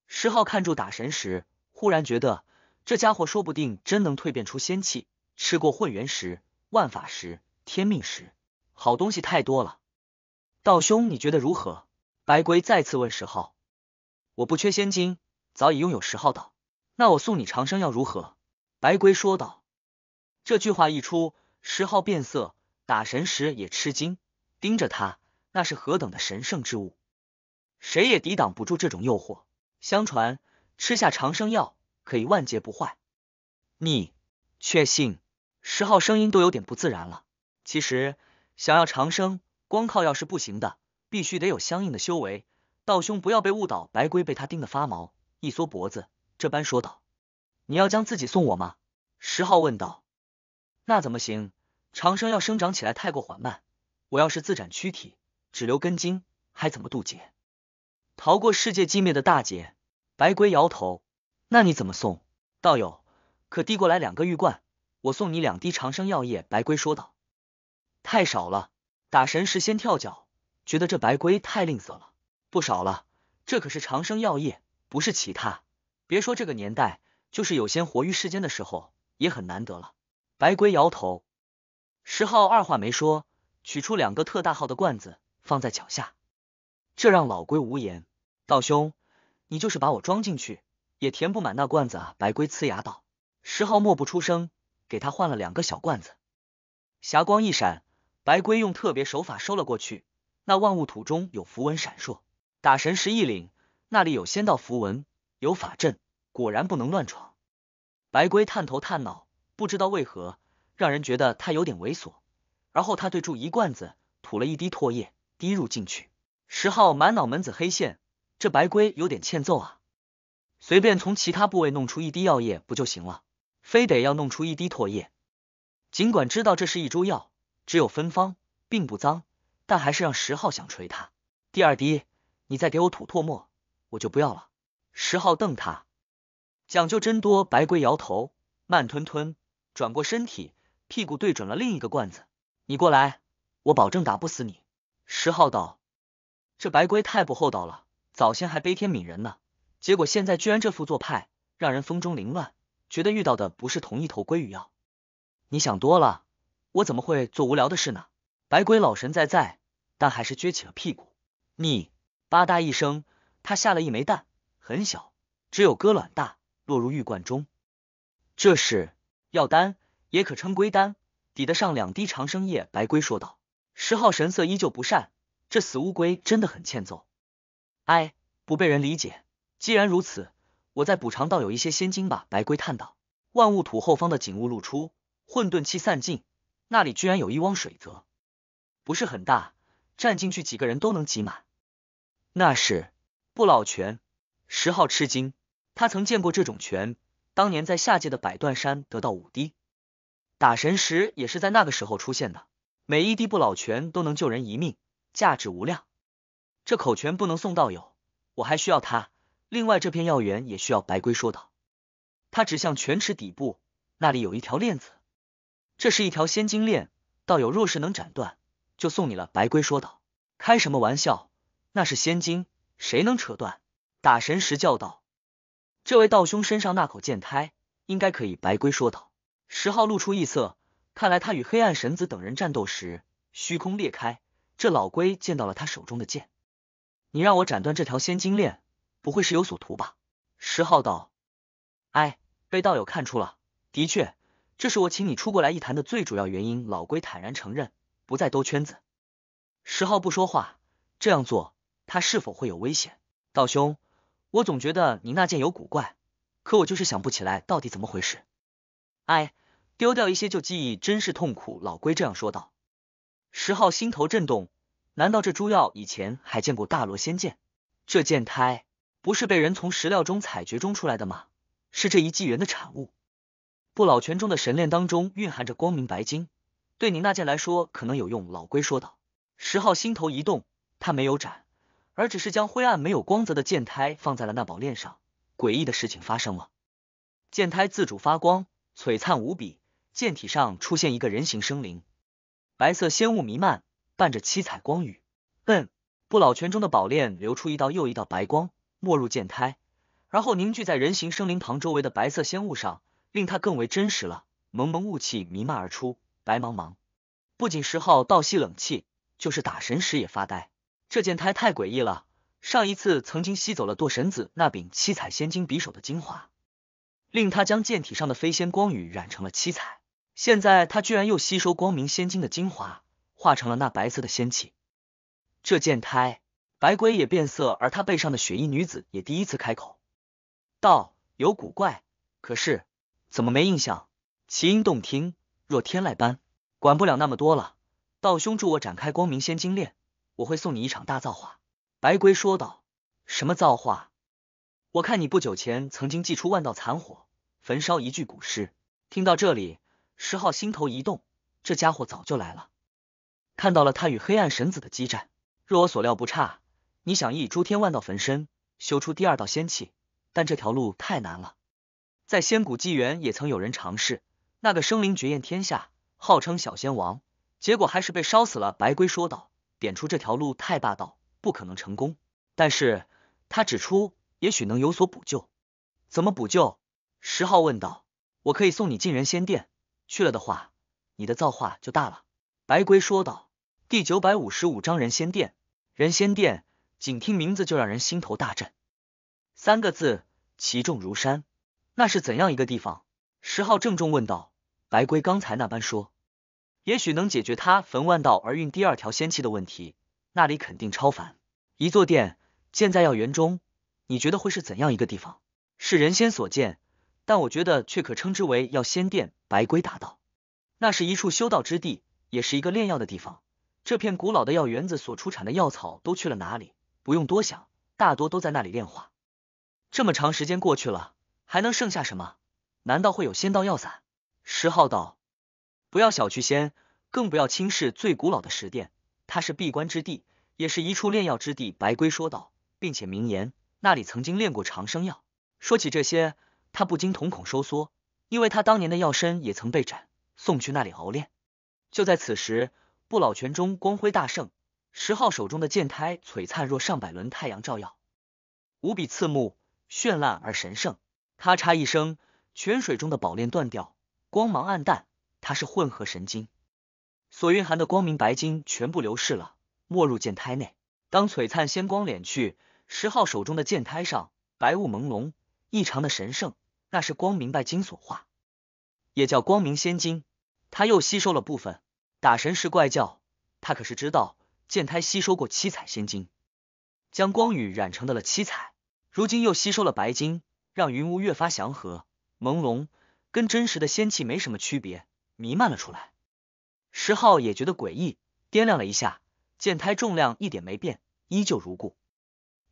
A: 十号看住打神石，忽然觉得这家伙说不定真能蜕变出仙气，吃过混元石、万法石、天命石。好东西太多了，道兄你觉得如何？白龟再次问石昊。我不缺仙金，早已拥有石昊道。那我送你长生药如何？白龟说道。这句话一出，石昊变色，打神时也吃惊，盯着他，那是何等的神圣之物，谁也抵挡不住这种诱惑。相传吃下长生药可以万劫不坏。你确信？石昊声音都有点不自然了。其实。想要长生，光靠药是不行的，必须得有相应的修为。道兄不要被误导。白龟被他盯得发毛，一缩脖子，这般说道：“你要将自己送我吗？”十号问道：“那怎么行？长生要生长起来太过缓慢，我要是自斩躯体，只留根茎，还怎么渡劫，逃过世界寂灭的大劫？”白龟摇头：“那你怎么送？道友可递过来两个玉罐，我送你两滴长生药液。”白龟说道。太少了，打神是先跳脚，觉得这白龟太吝啬了。不少了，这可是长生药业，不是其他。别说这个年代，就是有仙活于世间的时候，也很难得了。白龟摇头，石浩二话没说，取出两个特大号的罐子放在脚下，这让老龟无言。道兄，你就是把我装进去，也填不满那罐子啊！白龟呲牙道。石浩默不出声，给他换了两个小罐子，霞光一闪。白龟用特别手法收了过去，那万物土中有符文闪烁。打神石一领，那里有仙道符文，有法阵，果然不能乱闯。白龟探头探脑，不知道为何让人觉得他有点猥琐。然后他对住一罐子，吐了一滴唾液滴入进去。十号满脑门子黑线，这白龟有点欠揍啊！随便从其他部位弄出一滴药液不就行了，非得要弄出一滴唾液。尽管知道这是一株药。只有芬芳，并不脏，但还是让十号想锤他。第二滴，你再给我吐唾沫，我就不要了。十号瞪他，讲究真多。白龟摇头，慢吞吞转过身体，屁股对准了另一个罐子。你过来，我保证打不死你。十号道，这白龟太不厚道了，早先还悲天悯人呢，结果现在居然这副做派，让人风中凌乱，觉得遇到的不是同一头龟鱼妖。你想多了。我怎么会做无聊的事呢？白龟老神在在，但还是撅起了屁股。你吧嗒一声，它下了一枚蛋，很小，只有鸽卵大，落入玉罐中。这是药丹，也可称龟丹，抵得上两滴长生液。白龟说道。十号神色依旧不善，这死乌龟真的很欠揍。哎，不被人理解，既然如此，我再补偿道有一些仙金吧。白龟叹道。万物土后方的景物露出，混沌气散尽。那里居然有一汪水泽，不是很大，站进去几个人都能挤满。那是不老泉，石昊吃惊，他曾见过这种泉，当年在下界的百断山得到五滴，打神石也是在那个时候出现的。每一滴不老泉都能救人一命，价值无量。这口泉不能送道友，我还需要它。另外这片药园也需要白龟说道，他指向泉池底部，那里有一条链子。这是一条仙金链，道友若是能斩断，就送你了。”白龟说道。“开什么玩笑？那是仙金，谁能扯断？”打神石叫道。“这位道兄身上那口剑胎，应该可以。”白龟说道。石昊露出异色，看来他与黑暗神子等人战斗时，虚空裂开，这老龟见到了他手中的剑。你让我斩断这条仙金链，不会是有所图吧？”石昊道。“哎，被道友看出了，的确。”这是我请你出过来一谈的最主要原因。老龟坦然承认，不再兜圈子。石浩不说话，这样做他是否会有危险？道兄，我总觉得你那剑有古怪，可我就是想不起来到底怎么回事。哎，丢掉一些旧记忆真是痛苦。老龟这样说道。石浩心头震动，难道这朱耀以前还见过大罗仙剑？这剑胎不是被人从石料中采掘中出来的吗？是这一纪元的产物。不老泉中的神链当中蕴含着光明白金，对你那剑来说可能有用。”老龟说道。石昊心头一动，他没有斩，而只是将灰暗没有光泽的剑胎放在了那宝链上。诡异的事情发生了，剑胎自主发光，璀璨无比，剑体上出现一个人形生灵，白色仙雾弥漫，伴着七彩光雨。嗯，不老泉中的宝链流出一道又一道白光，没入剑胎，然后凝聚在人形生灵旁周围的白色仙雾上。令他更为真实了，蒙蒙雾气弥漫而出，白茫茫。不仅石浩倒吸冷气，就是打神时也发呆。这剑胎太诡异了，上一次曾经吸走了堕神子那柄七彩仙金匕首的精华，令他将剑体上的飞仙光羽染成了七彩。现在他居然又吸收光明仙金的精华，化成了那白色的仙气。这剑胎，白鬼也变色，而他背上的雪衣女子也第一次开口道：“有古怪，可是。”怎么没印象？其音动听，若天籁般。管不了那么多了，道兄助我展开光明仙金链，我会送你一场大造化。”白龟说道。“什么造化？我看你不久前曾经祭出万道残火，焚烧一具古尸。”听到这里，石浩心头一动，这家伙早就来了，看到了他与黑暗神子的激战。若我所料不差，你想以诸天万道焚身，修出第二道仙气，但这条路太难了。在仙古纪元，也曾有人尝试那个生灵绝艳天下，号称小仙王，结果还是被烧死了。白龟说道，点出这条路太霸道，不可能成功。但是他指出，也许能有所补救。怎么补救？十号问道。我可以送你进人仙殿，去了的话，你的造化就大了。白龟说道。第九百五十五章人仙殿。人仙殿，仅听名字就让人心头大震。三个字，其重如山。那是怎样一个地方？十号郑重问道。白龟刚才那般说，也许能解决他焚万道而运第二条仙气的问题。那里肯定超凡，一座殿建在药园中，你觉得会是怎样一个地方？是人仙所建，但我觉得却可称之为药仙殿。白龟答道：“那是一处修道之地，也是一个炼药的地方。这片古老的药园子所出产的药草都去了哪里？不用多想，大多都在那里炼化。这么长时间过去了。”还能剩下什么？难道会有仙道药散？石浩道，不要小觑仙，更不要轻视最古老的石殿，它是闭关之地，也是一处炼药之地。白龟说道，并且明言，那里曾经炼过长生药。说起这些，他不禁瞳孔收缩，因为他当年的药身也曾被斩送去那里熬炼。就在此时，不老泉中光辉大盛，石浩手中的剑胎璀璨若上百轮太阳照耀，无比刺目，绚烂而神圣。咔嚓一声，泉水中的宝链断掉，光芒暗淡。它是混合神经所蕴含的光明白金全部流逝了，没入剑胎内。当璀璨仙光敛去，石昊手中的剑胎上白雾朦胧，异常的神圣。那是光明白金所化，也叫光明仙金。他又吸收了部分。打神石怪叫，他可是知道剑胎吸收过七彩仙金，将光雨染成的了七彩。如今又吸收了白金。让云雾越发祥和朦胧，跟真实的仙气没什么区别，弥漫了出来。石浩也觉得诡异，掂量了一下剑胎重量，一点没变，依旧如故。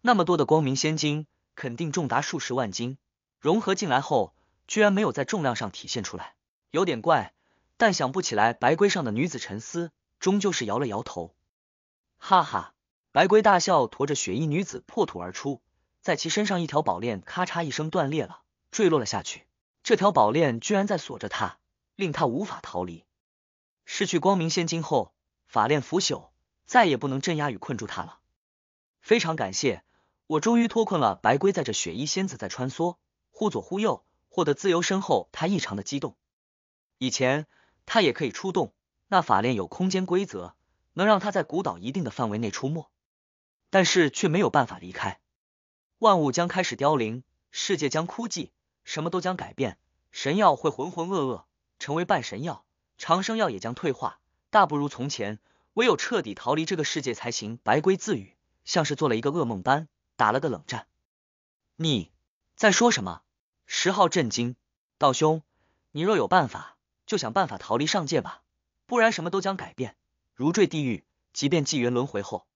A: 那么多的光明仙晶，肯定重达数十万斤，融合进来后，居然没有在重量上体现出来，有点怪。但想不起来白龟上的女子沉思，终究是摇了摇头。哈哈，白龟大笑，驮着雪衣女子破土而出。在其身上，一条宝链咔嚓一声断裂了，坠落了下去。这条宝链居然在锁着他，令他无法逃离。失去光明仙金后，法链腐朽，再也不能镇压与困住他了。非常感谢，我终于脱困了。白龟在这雪衣仙子在穿梭，忽左忽右，获得自由身后，他异常的激动。以前他也可以出动，那法链有空间规则，能让他在古岛一定的范围内出没，但是却没有办法离开。万物将开始凋零，世界将枯寂，什么都将改变。神药会浑浑噩噩，成为半神药，长生药也将退化，大不如从前。唯有彻底逃离这个世界才行。白龟自语，像是做了一个噩梦般，打了个冷战。你在说什么？石浩震惊，道兄，你若有办法，就想办法逃离上界吧，不然什么都将改变，如坠地狱。即便纪元轮回后，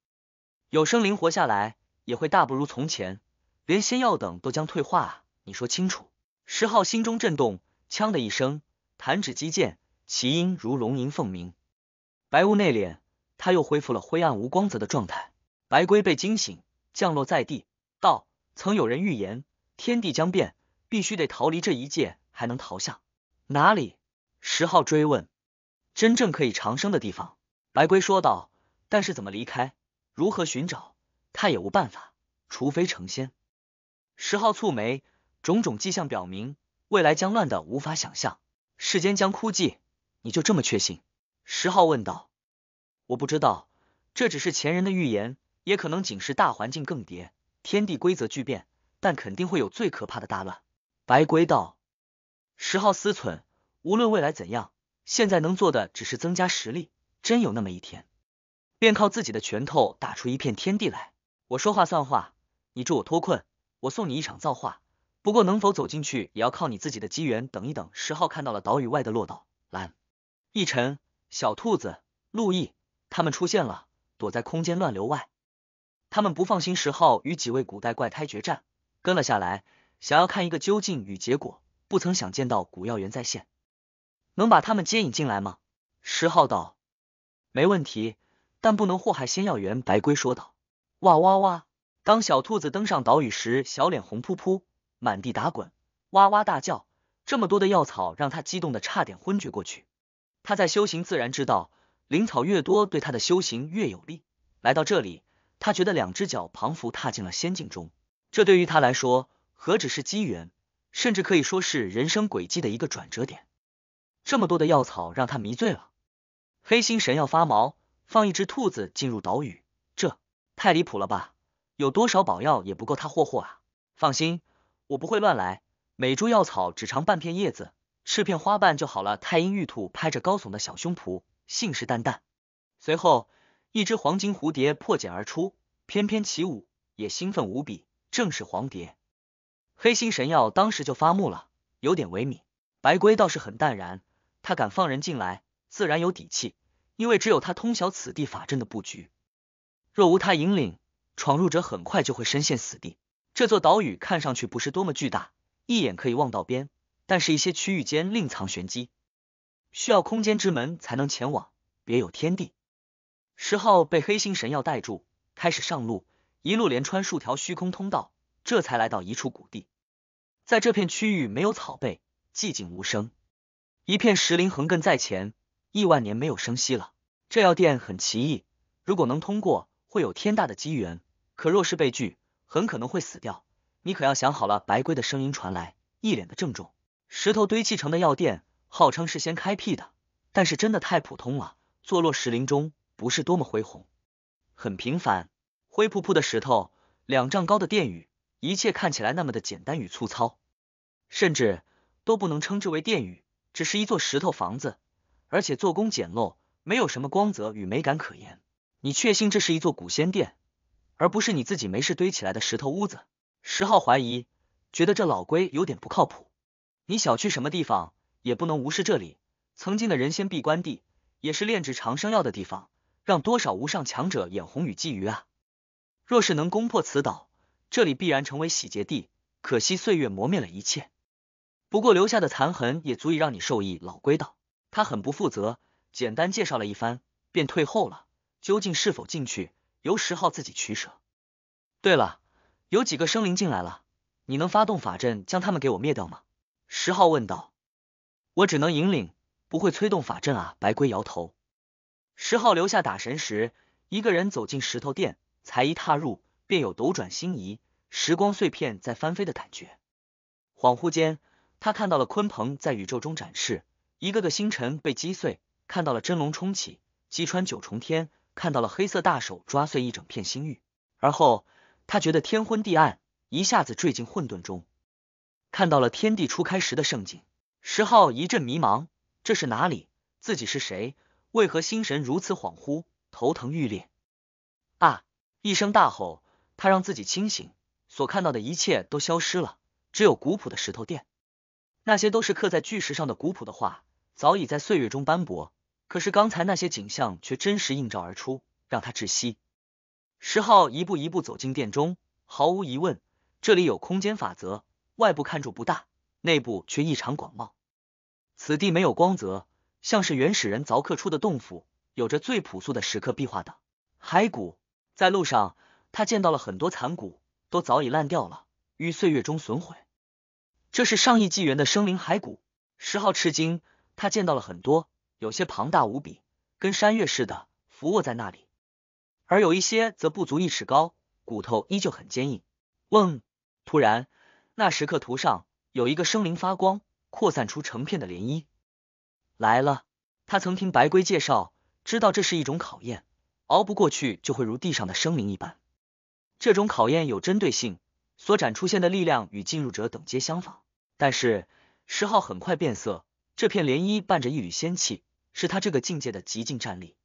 A: 有生灵活下来，也会大不如从前。连仙药等都将退化，你说清楚。石昊心中震动，锵的一声，弹指击剑，其音如龙吟凤鸣。白雾内敛，他又恢复了灰暗无光泽的状态。白龟被惊醒，降落在地，道：“曾有人预言，天地将变，必须得逃离这一界，还能逃向哪里？”石昊追问：“真正可以长生的地方？”白龟说道：“但是怎么离开，如何寻找，他也无办法，除非成仙。”十号蹙眉，种种迹象表明，未来将乱的无法想象，世间将枯寂。你就这么确信？十号问道。我不知道，这只是前人的预言，也可能仅是大环境更迭，天地规则巨变，但肯定会有最可怕的大乱。白龟道。十号思忖，无论未来怎样，现在能做的只是增加实力。真有那么一天，便靠自己的拳头打出一片天地来。我说话算话，你助我脱困。我送你一场造化，不过能否走进去也要靠你自己的机缘。等一等，十号看到了岛屿外的落岛，蓝逸晨、小兔子、陆毅他们出现了，躲在空间乱流外。他们不放心十号与几位古代怪胎决战，跟了下来，想要看一个究竟与结果。不曾想见到古药园在线，能把他们接引进来吗？十号道，没问题，但不能祸害仙药园。白龟说道，哇哇哇！当小兔子登上岛屿时，小脸红扑扑，满地打滚，哇哇大叫。这么多的药草让他激动的差点昏厥过去。他在修行，自然知道灵草越多，对他的修行越有利。来到这里，他觉得两只脚仿佛踏进了仙境中。这对于他来说，何止是机缘，甚至可以说是人生轨迹的一个转折点。这么多的药草让他迷醉了。黑心神要发毛，放一只兔子进入岛屿，这太离谱了吧！有多少宝药也不够他霍霍啊！放心，我不会乱来。每株药草只长半片叶子，吃片花瓣就好了。太阴玉兔拍着高耸的小胸脯，信誓旦旦。随后，一只黄金蝴蝶破茧而出，翩翩起舞，也兴奋无比。正是黄蝶。黑心神药当时就发怒了，有点萎靡。白龟倒是很淡然，他敢放人进来，自然有底气，因为只有他通晓此地法阵的布局，若无他引领。闯入者很快就会深陷死地。这座岛屿看上去不是多么巨大，一眼可以望到边，但是一些区域间另藏玄机，需要空间之门才能前往，别有天地。十号被黑心神药带住，开始上路，一路连穿数条虚空通道，这才来到一处谷地。在这片区域没有草被，寂静无声，一片石林横亘在前，亿万年没有生息了。这药店很奇异，如果能通过，会有天大的机缘。可若是被拒，很可能会死掉。你可要想好了。白龟的声音传来，一脸的郑重。石头堆砌成的药店，号称是先开辟的，但是真的太普通了。坐落石林中，不是多么恢宏，很平凡。灰扑扑的石头，两丈高的殿宇，一切看起来那么的简单与粗糙，甚至都不能称之为殿宇，只是一座石头房子，而且做工简陋，没有什么光泽与美感可言。你确信这是一座古仙殿？而不是你自己没事堆起来的石头屋子。十号怀疑，觉得这老龟有点不靠谱。你小去什么地方也不能无视这里，曾经的人仙闭关地，也是炼制长生药的地方，让多少无上强者眼红与觊觎啊！若是能攻破此岛，这里必然成为洗劫地。可惜岁月磨灭了一切，不过留下的残痕也足以让你受益。老龟道，他很不负责，简单介绍了一番，便退后了。究竟是否进去？由十号自己取舍。对了，有几个生灵进来了，你能发动法阵将他们给我灭掉吗？十号问道。我只能引领，不会催动法阵啊！白龟摇头。十号留下打神石，一个人走进石头殿。才一踏入，便有斗转星移，时光碎片在翻飞的感觉。恍惚间，他看到了鲲鹏在宇宙中展翅，一个个星辰被击碎；看到了真龙冲起，击穿九重天。看到了黑色大手抓碎一整片星域，而后他觉得天昏地暗，一下子坠进混沌中，看到了天地初开时的盛景。石浩一阵迷茫，这是哪里？自己是谁？为何心神如此恍惚，头疼欲裂？啊！一声大吼，他让自己清醒，所看到的一切都消失了，只有古朴的石头殿，那些都是刻在巨石上的古朴的画，早已在岁月中斑驳。可是刚才那些景象却真实映照而出，让他窒息。石浩一步一步走进殿中，毫无疑问，这里有空间法则。外部看住不大，内部却异常广袤。此地没有光泽，像是原始人凿刻出的洞府，有着最朴素的石刻壁画等骸骨。在路上，他见到了很多残骨，都早已烂掉了，于岁月中损毁。这是上亿纪元的生灵骸骨。石浩吃惊，他见到了很多。有些庞大无比，跟山岳似的俯卧在那里，而有一些则不足一尺高，骨头依旧很坚硬。嗡！突然，那时刻图上有一个生灵发光，扩散出成片的涟漪。来了，他曾听白龟介绍，知道这是一种考验，熬不过去就会如地上的生灵一般。这种考验有针对性，所展出现的力量与进入者等阶相仿。但是石昊很快变色，这片涟漪伴着一缕仙气。是他这个境界的极尽战力，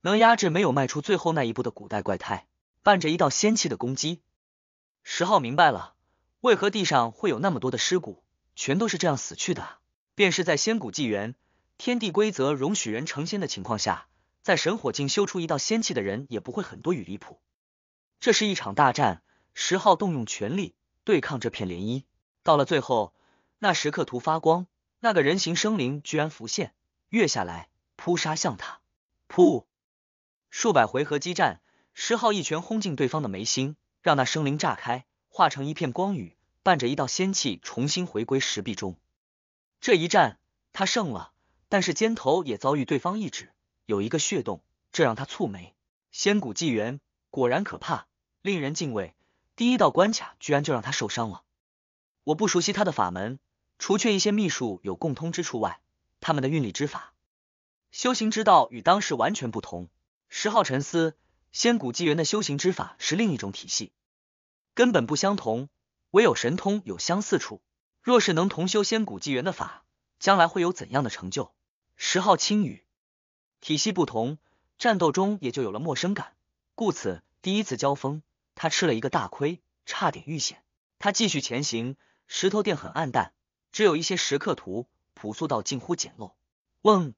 A: 能压制没有迈出最后那一步的古代怪胎。伴着一道仙气的攻击，石昊明白了，为何地上会有那么多的尸骨，全都是这样死去的。便是在仙骨纪元，天地规则容许人成仙的情况下，在神火境修出一道仙气的人也不会很多与离谱。这是一场大战，石昊动用全力对抗这片涟漪。到了最后，那石刻图发光，那个人形生灵居然浮现。跃下来扑杀向他，噗！数百回合激战，石浩一拳轰进对方的眉心，让那生灵炸开，化成一片光雨，伴着一道仙气重新回归石壁中。这一战他胜了，但是肩头也遭遇对方一指，有一个血洞，这让他蹙眉。仙古纪元果然可怕，令人敬畏。第一道关卡居然就让他受伤了。我不熟悉他的法门，除却一些秘术有共通之处外。他们的运力之法、修行之道与当时完全不同。十号沉思，仙古纪元的修行之法是另一种体系，根本不相同，唯有神通有相似处。若是能同修仙古纪元的法，将来会有怎样的成就？十号轻语，体系不同，战斗中也就有了陌生感，故此第一次交锋，他吃了一个大亏，差点遇险。他继续前行，石头殿很暗淡，只有一些石刻图。朴素到近乎简陋。嗡，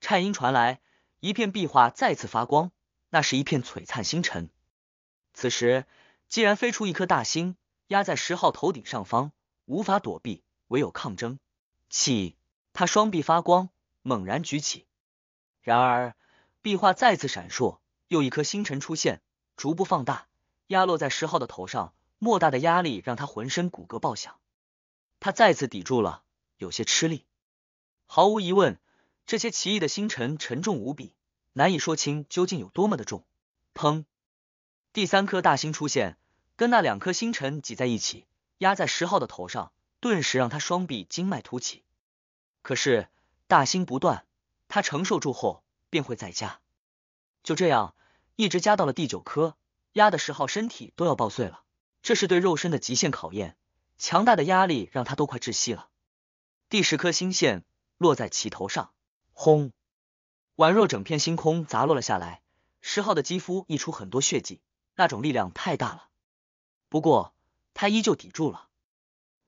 A: 颤音传来，一片壁画再次发光，那是一片璀璨星辰。此时，竟然飞出一颗大星，压在十号头顶上方，无法躲避，唯有抗争。起，他双臂发光，猛然举起。然而，壁画再次闪烁，又一颗星辰出现，逐步放大，压落在十号的头上。莫大的压力让他浑身骨骼爆响，他再次抵住了。有些吃力，毫无疑问，这些奇异的星辰沉重无比，难以说清究竟有多么的重。砰！第三颗大星出现，跟那两颗星辰挤在一起，压在十号的头上，顿时让他双臂经脉凸起。可是大星不断，他承受住后便会再加，就这样一直加到了第九颗，压的十号身体都要爆碎了。这是对肉身的极限考验，强大的压力让他都快窒息了。第十颗星线落在其头上，轰！宛若整片星空砸落了下来。石浩的肌肤溢出很多血迹，那种力量太大了。不过他依旧抵住了。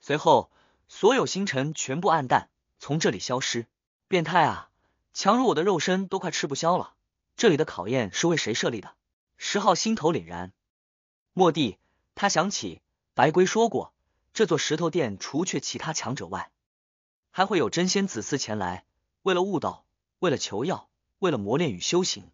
A: 随后，所有星辰全部暗淡，从这里消失。变态啊！强如我的肉身都快吃不消了。这里的考验是为谁设立的？石浩心头凛然。莫地，他想起白龟说过，这座石头殿除却其他强者外。还会有真仙子嗣前来，为了悟道，为了求药，为了磨练与修行。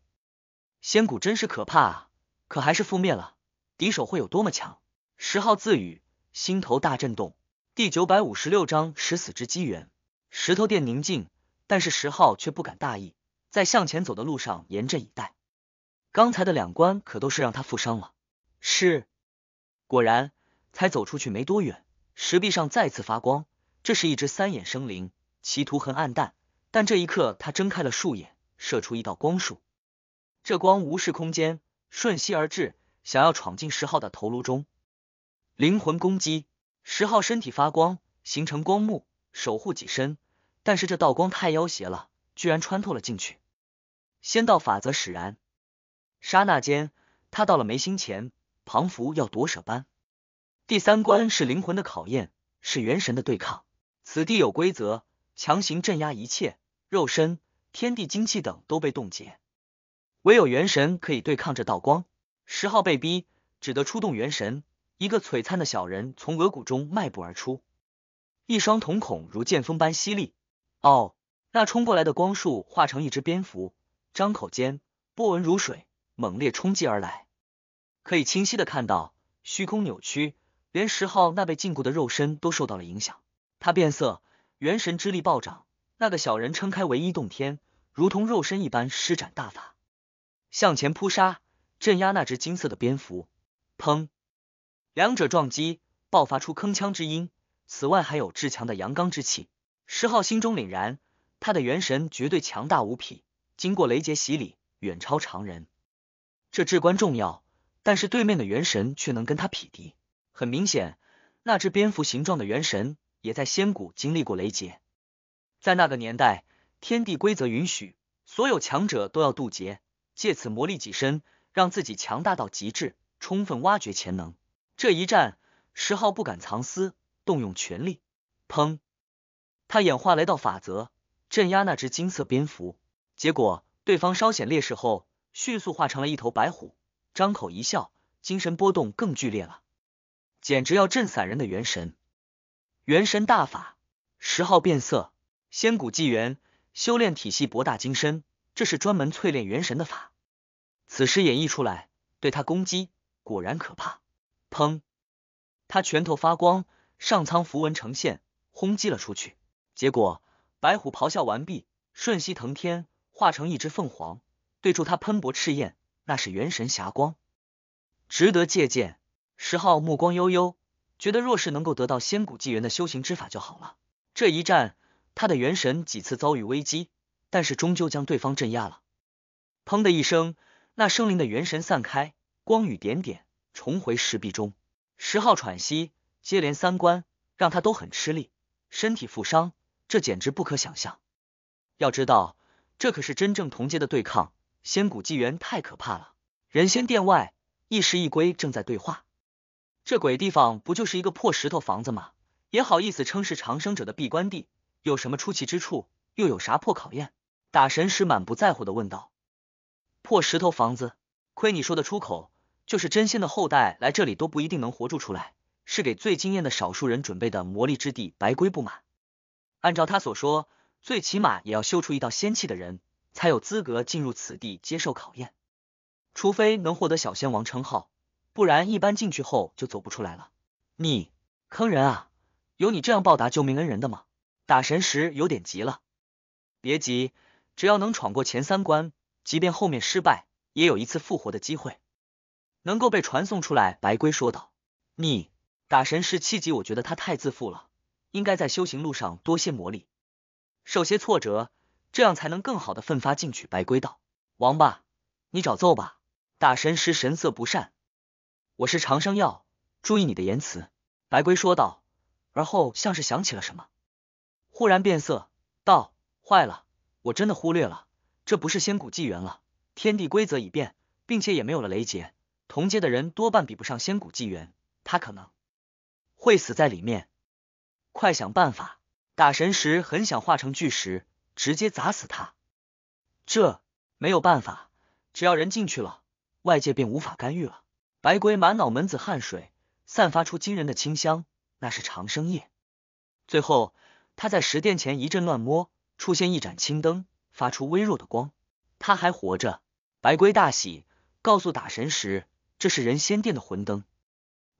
A: 仙谷真是可怕啊！可还是覆灭了。敌手会有多么强？石浩自语，心头大震动。第九百五十六章食死之机缘。石头殿宁静，但是石浩却不敢大意，在向前走的路上严阵以待。刚才的两关可都是让他负伤了。是，果然，才走出去没多远，石壁上再次发光。这是一只三眼生灵，其图痕暗淡，但这一刻他睁开了数眼，射出一道光束。这光无视空间，瞬息而至，想要闯进十号的头颅中，灵魂攻击。十号身体发光，形成光幕守护己身，但是这道光太妖邪了，居然穿透了进去。仙道法则使然，刹那间他到了眉心前，庞福要夺舍般。第三关是灵魂的考验，是元神的对抗。此地有规则，强行镇压一切，肉身、天地精气等都被冻结，唯有元神可以对抗这道光。十号被逼，只得出动元神，一个璀璨的小人从额骨中迈步而出，一双瞳孔如剑锋般犀利。哦，那冲过来的光束化成一只蝙蝠，张口间波纹如水，猛烈冲击而来。可以清晰的看到虚空扭曲，连十号那被禁锢的肉身都受到了影响。他变色，元神之力暴涨。那个小人撑开唯一洞天，如同肉身一般施展大法，向前扑杀，镇压那只金色的蝙蝠。砰！两者撞击，爆发出铿锵之音。此外，还有至强的阳刚之气。石昊心中凛然，他的元神绝对强大无匹，经过雷劫洗礼，远超常人。这至关重要，但是对面的元神却能跟他匹敌。很明显，那只蝙蝠形状的元神。也在仙谷经历过雷劫，在那个年代，天地规则允许所有强者都要渡劫，借此磨砺己身，让自己强大到极致，充分挖掘潜能。这一战，石浩不敢藏私，动用全力。砰！他演化雷道法则，镇压那只金色蝙蝠。结果对方稍显劣势后，迅速化成了一头白虎，张口一笑，精神波动更剧烈了，简直要震散人的元神。元神大法，十号变色，仙骨纪元修炼体系博大精深，这是专门淬炼元神的法。此时演绎出来，对他攻击果然可怕。砰！他拳头发光，上苍符文呈现，轰击了出去。结果白虎咆哮完毕，瞬息腾天，化成一只凤凰，对住他喷薄赤焰，那是元神霞光，值得借鉴。十号目光悠悠。觉得若是能够得到仙古纪元的修行之法就好了。这一战，他的元神几次遭遇危机，但是终究将对方镇压了。砰的一声，那生灵的元神散开，光雨点点，重回石壁中。石昊喘息，接连三关，让他都很吃力，身体负伤，这简直不可想象。要知道，这可是真正同阶的对抗，仙古纪元太可怕了。人仙殿外，一石一龟正在对话。这鬼地方不就是一个破石头房子吗？也好意思称是长生者的闭关地？有什么出奇之处？又有啥破考验？打神石满不在乎的问道。破石头房子，亏你说得出口，就是真仙的后代来这里都不一定能活住出来，是给最惊艳的少数人准备的魔力之地。白龟不满，按照他所说，最起码也要修出一道仙气的人才有资格进入此地接受考验，除非能获得小仙王称号。不然一般进去后就走不出来了。你坑人啊！有你这样报答救命恩人的吗？打神石有点急了，别急，只要能闯过前三关，即便后面失败也有一次复活的机会。能够被传送出来，白龟说道。你打神石气级，我觉得他太自负了，应该在修行路上多些磨砺，受些挫折，这样才能更好的奋发进取。白龟道。王八，你找揍吧！打神石神色不善。我是长生药，注意你的言辞。”白龟说道，而后像是想起了什么，忽然变色道：“坏了，我真的忽略了，这不是仙古纪元了，天地规则已变，并且也没有了雷劫，同阶的人多半比不上仙古纪元，他可能会死在里面。快想办法！打神石很想化成巨石，直接砸死他。这没有办法，只要人进去了，外界便无法干预了。”白龟满脑门子汗水，散发出惊人的清香，那是长生液。最后，他在石殿前一阵乱摸，出现一盏青灯，发出微弱的光。他还活着，白龟大喜，告诉打神时，这是人仙殿的魂灯，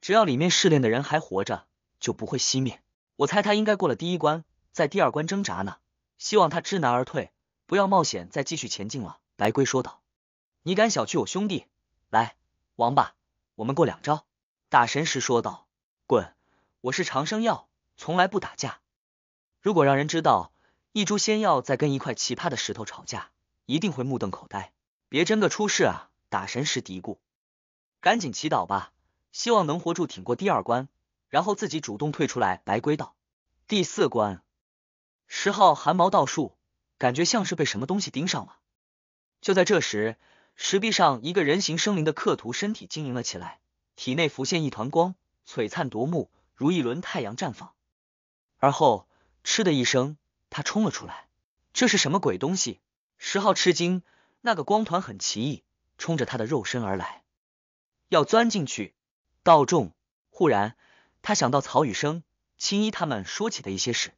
A: 只要里面试炼的人还活着，就不会熄灭。我猜他应该过了第一关，在第二关挣扎呢。希望他知难而退，不要冒险再继续前进了。白龟说道：“你敢小觑我兄弟？来，王八！”我们过两招，打神石说道。滚！我是长生药，从来不打架。如果让人知道一株仙药在跟一块奇葩的石头吵架，一定会目瞪口呆。别真个出事啊！打神石嘀咕。赶紧祈祷吧，希望能活住，挺过第二关，然后自己主动退出来。白龟道。第四关，十号汗毛倒竖，感觉像是被什么东西盯上了。就在这时。石壁上一个人形生灵的刻图，身体晶莹了起来，体内浮现一团光，璀璨夺目，如一轮太阳绽放。而后，嗤的一声，他冲了出来。这是什么鬼东西？石浩吃惊，那个光团很奇异，冲着他的肉身而来，要钻进去。道众忽然，他想到曹雨生、青衣他们说起的一些事，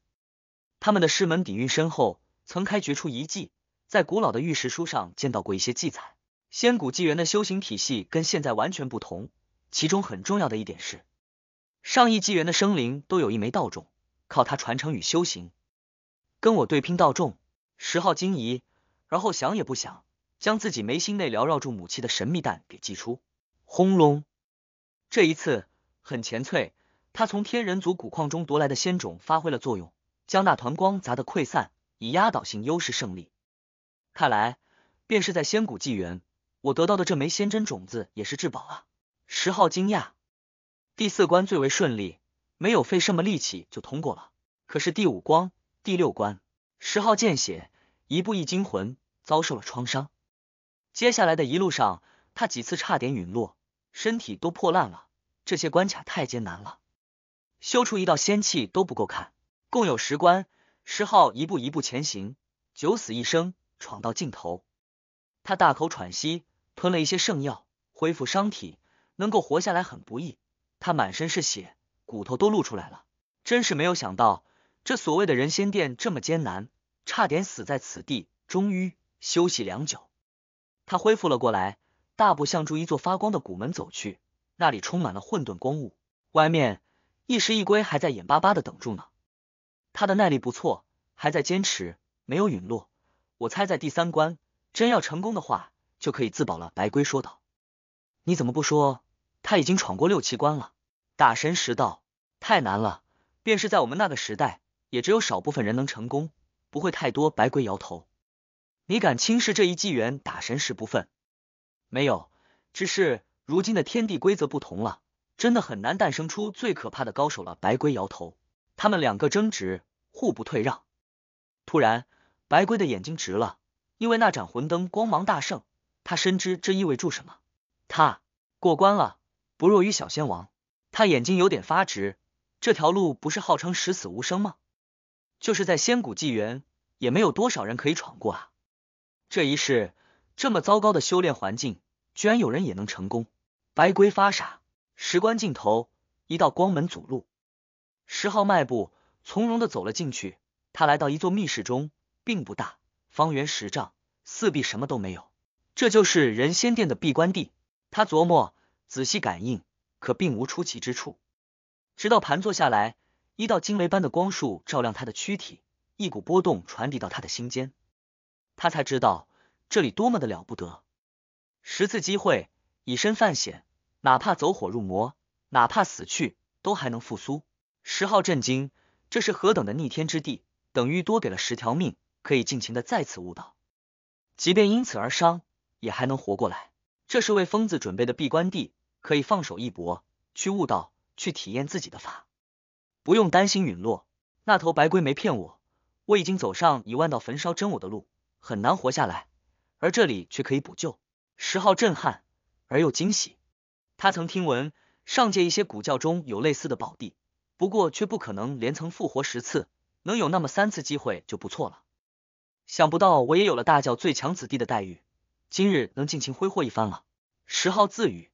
A: 他们的师门底蕴深厚，曾开掘出遗迹，在古老的玉石书上见到过一些记载。仙古纪元的修行体系跟现在完全不同，其中很重要的一点是，上亿纪元的生灵都有一枚道种，靠它传承与修行。跟我对拼道种，十号惊疑，而后想也不想，将自己眉心内缭绕住母气的神秘蛋给祭出。轰隆！这一次很前脆，他从天人族古矿中夺来的仙种发挥了作用，将那团光砸得溃散，以压倒性优势胜利。看来，便是在仙古纪元。我得到的这枚仙针种子也是至宝啊！十号惊讶，第四关最为顺利，没有费什么力气就通过了。可是第五关、第六关，十号见血，一步一惊魂，遭受了创伤。接下来的一路上，他几次差点陨落，身体都破烂了。这些关卡太艰难了，修出一道仙气都不够看。共有十关，十号一步一步前行，九死一生，闯到尽头。他大口喘息。吞了一些圣药，恢复伤体，能够活下来很不易。他满身是血，骨头都露出来了，真是没有想到，这所谓的人仙殿这么艰难，差点死在此地。终于休息良久，他恢复了过来，大步向住一座发光的古门走去，那里充满了混沌光雾。外面，一石一龟还在眼巴巴的等住呢。他的耐力不错，还在坚持，没有陨落。我猜，在第三关，真要成功的话。就可以自保了，白龟说道：“你怎么不说他已经闯过六七关了？打神识道太难了，便是在我们那个时代，也只有少部分人能成功，不会太多。”白龟摇头：“你敢轻视这一纪元打神识不忿？没有，只是如今的天地规则不同了，真的很难诞生出最可怕的高手了。”白龟摇头。他们两个争执，互不退让。突然，白龟的眼睛直了，因为那盏魂灯光芒大盛。他深知这意味着什么，他过关了，不弱于小仙王。他眼睛有点发直，这条路不是号称十死无生吗？就是在仙古纪元，也没有多少人可以闯过啊。这一世这么糟糕的修炼环境，居然有人也能成功？白龟发傻。石棺尽头，一道光门阻路。石浩迈步，从容的走了进去。他来到一座密室中，并不大，方圆十丈，四壁什么都没有。这就是人仙殿的闭关地。他琢磨，仔细感应，可并无出奇之处。直到盘坐下来，一道惊雷般的光束照亮他的躯体，一股波动传递到他的心间，他才知道这里多么的了不得。十次机会，以身犯险，哪怕走火入魔，哪怕死去，都还能复苏。十号震惊，这是何等的逆天之地，等于多给了十条命，可以尽情的再次悟道，即便因此而伤。也还能活过来，这是为疯子准备的闭关地，可以放手一搏，去悟道，去体验自己的法，不用担心陨落。那头白龟没骗我，我已经走上一万道焚烧真我的路，很难活下来，而这里却可以补救。十号震撼而又惊喜，他曾听闻上界一些古教中有类似的宝地，不过却不可能连曾复活十次，能有那么三次机会就不错了。想不到我也有了大教最强子弟的待遇。今日能尽情挥霍一番了，十号自语。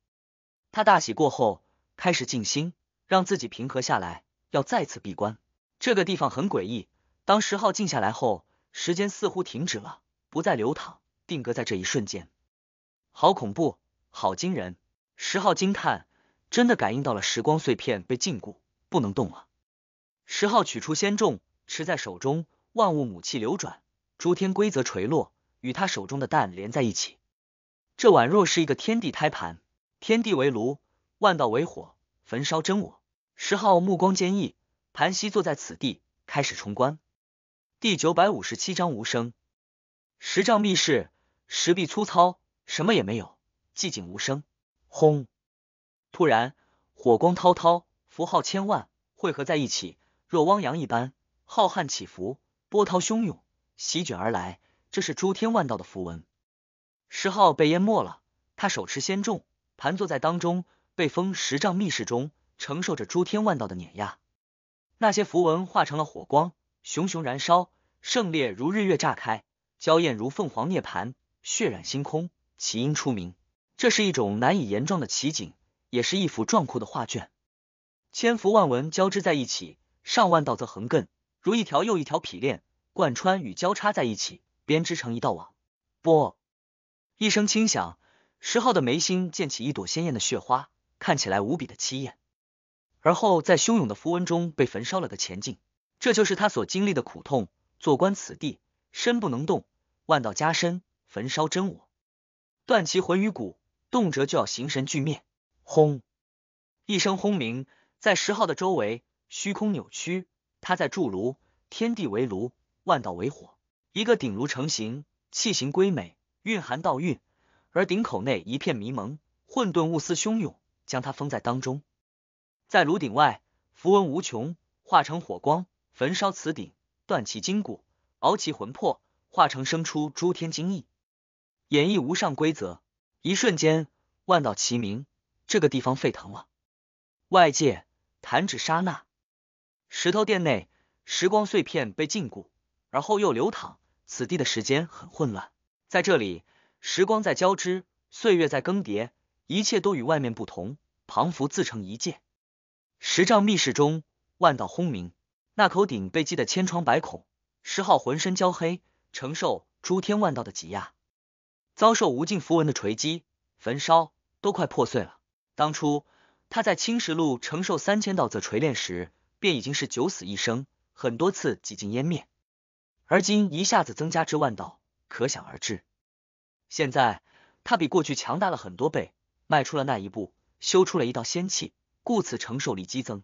A: 他大喜过后，开始静心，让自己平和下来，要再次闭关。这个地方很诡异。当十号静下来后，时间似乎停止了，不再流淌，定格在这一瞬间。好恐怖，好惊人！十号惊叹，真的感应到了时光碎片被禁锢，不能动了。十号取出仙重，持在手中，万物母气流转，诸天规则垂落。与他手中的蛋连在一起，这宛若是一个天地胎盘，天地为炉，万道为火，焚烧真我。石昊目光坚毅，盘膝坐在此地，开始冲关。第九百五十七章无声。十丈密室，石壁粗糙，什么也没有，寂静无声。轰！突然，火光滔滔，符号千万汇合在一起，若汪洋一般，浩瀚起伏，波涛汹涌，席卷而来。这是诸天万道的符文，石昊被淹没了。他手持仙重，盘坐在当中，被封十丈密室中，承受着诸天万道的碾压。那些符文化成了火光，熊熊燃烧，圣烈如日月炸开，娇艳如凤凰涅槃，血染星空，奇音出名。这是一种难以言状的奇景，也是一幅壮阔的画卷。千幅万纹交织在一起，上万道则横亘，如一条又一条匹链，贯穿与交叉在一起。编织成一道网，不，一声轻响，石昊的眉心溅起一朵鲜艳的血花，看起来无比的凄艳。而后在汹涌的符文中被焚烧了的前进，这就是他所经历的苦痛。坐观此地，身不能动，万道加身，焚烧真我，断其魂与骨，动辄就要形神俱灭。轰，一声轰鸣，在石昊的周围，虚空扭曲，他在铸炉，天地为炉，万道为火。一个鼎炉成型，器形瑰美，蕴含道韵。而鼎口内一片迷蒙，混沌雾丝汹涌，将它封在当中。在炉鼎外，符文无穷，化成火光，焚烧此鼎，断其筋骨，熬其魂魄，化成生出诸天精意，演绎无上规则。一瞬间，万道齐鸣，这个地方沸腾了。外界，弹指刹那，石头殿内时光碎片被禁锢，而后又流淌。此地的时间很混乱，在这里，时光在交织，岁月在更迭，一切都与外面不同，庞佛自成一界。十丈密室中，万道轰鸣，那口鼎被击得千疮百孔，石昊浑身焦黑，承受诸天万道的挤压，遭受无尽符文的锤击、焚烧，都快破碎了。当初他在青石路承受三千道则锤炼时，便已经是九死一生，很多次几近湮灭。而今一下子增加至万道，可想而知。现在他比过去强大了很多倍，迈出了那一步，修出了一道仙气，故此承受力激增。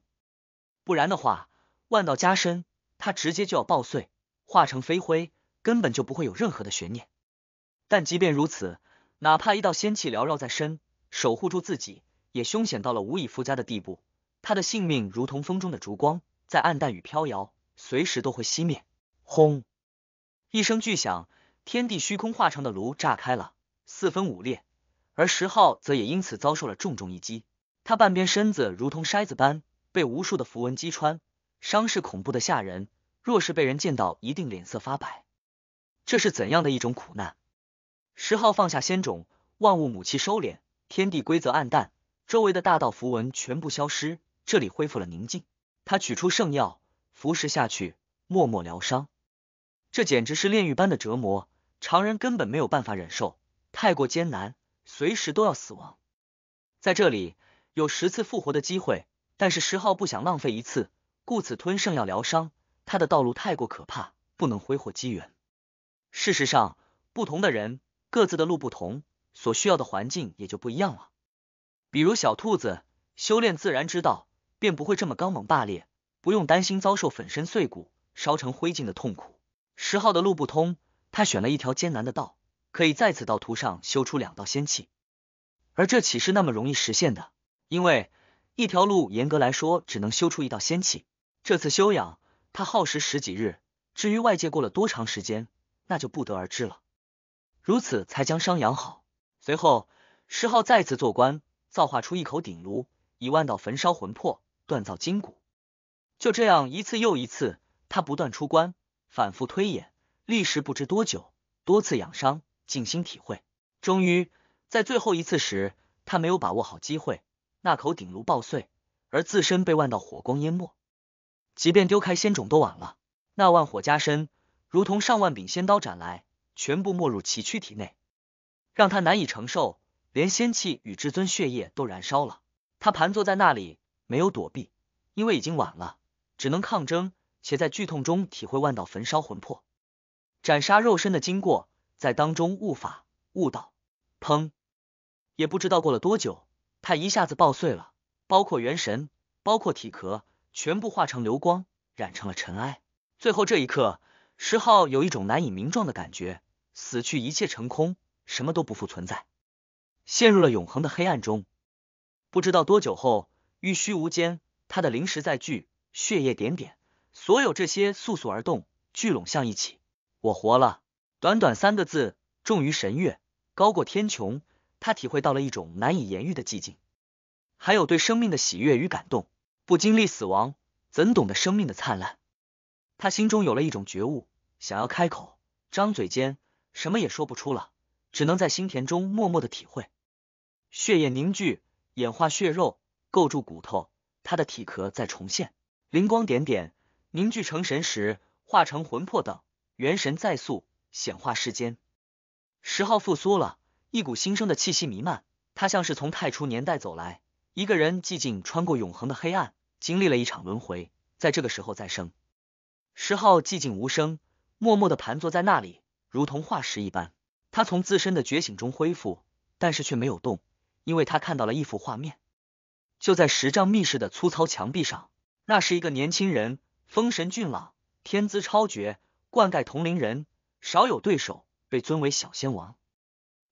A: 不然的话，万道加身，他直接就要爆碎，化成飞灰，根本就不会有任何的悬念。但即便如此，哪怕一道仙气缭绕在身，守护住自己，也凶险到了无以复加的地步。他的性命如同风中的烛光，在暗淡与飘摇，随时都会熄灭。轰！一声巨响，天地虚空化成的炉炸开了，四分五裂，而石昊则也因此遭受了重重一击。他半边身子如同筛子般被无数的符文击穿，伤势恐怖的吓人。若是被人见到，一定脸色发白。这是怎样的一种苦难？石昊放下仙种，万物母气收敛，天地规则暗淡，周围的大道符文全部消失，这里恢复了宁静。他取出圣药，服食下去，默默疗伤。这简直是炼狱般的折磨，常人根本没有办法忍受，太过艰难，随时都要死亡。在这里有十次复活的机会，但是石浩不想浪费一次，故此吞圣药疗伤。他的道路太过可怕，不能挥霍机缘。事实上，不同的人各自的路不同，所需要的环境也就不一样了。比如小兔子修炼自然之道，便不会这么刚猛霸烈，不用担心遭受粉身碎骨、烧成灰烬的痛苦。十号的路不通，他选了一条艰难的道，可以在此道途上修出两道仙气，而这岂是那么容易实现的？因为一条路严格来说只能修出一道仙气。这次修养，他耗时十几日，至于外界过了多长时间，那就不得而知了。如此才将伤养好。随后，十号再次做官，造化出一口鼎炉，以万道焚烧魂魄，锻造筋骨。就这样一次又一次，他不断出关。反复推演，历时不知多久，多次养伤，静心体会。终于在最后一次时，他没有把握好机会，那口鼎炉爆碎，而自身被万道火光淹没。即便丢开仙种都晚了，那万火加身，如同上万柄仙刀斩来，全部没入其躯体内，让他难以承受，连仙气与至尊血液都燃烧了。他盘坐在那里，没有躲避，因为已经晚了，只能抗争。且在剧痛中体会万道焚烧魂魄、斩杀肉身的经过，在当中悟法悟道。砰！也不知道过了多久，他一下子爆碎了，包括元神，包括体壳，全部化成流光，染成了尘埃。最后这一刻，石浩有一种难以名状的感觉，死去一切成空，什么都不复存在，陷入了永恒的黑暗中。不知道多久后，于虚无间，他的灵石在聚，血液点点。所有这些簌簌而动，聚拢向一起。我活了，短短三个字，重于神乐，高过天穹。他体会到了一种难以言喻的寂静，还有对生命的喜悦与感动。不经历死亡，怎懂得生命的灿烂？他心中有了一种觉悟，想要开口，张嘴间什么也说不出了，只能在心田中默默的体会。血液凝聚，演化血肉，构筑骨头。他的体壳在重现，灵光点点。凝聚成神时，化成魂魄等元神再塑显化世间。石昊复苏了，一股新生的气息弥漫。他像是从太初年代走来，一个人寂静穿过永恒的黑暗，经历了一场轮回，在这个时候再生。石昊寂静无声，默默的盘坐在那里，如同化石一般。他从自身的觉醒中恢复，但是却没有动，因为他看到了一幅画面，就在十丈密室的粗糙墙壁上，那是一个年轻人。风神俊朗，天资超绝，灌溉同龄人，少有对手，被尊为小仙王。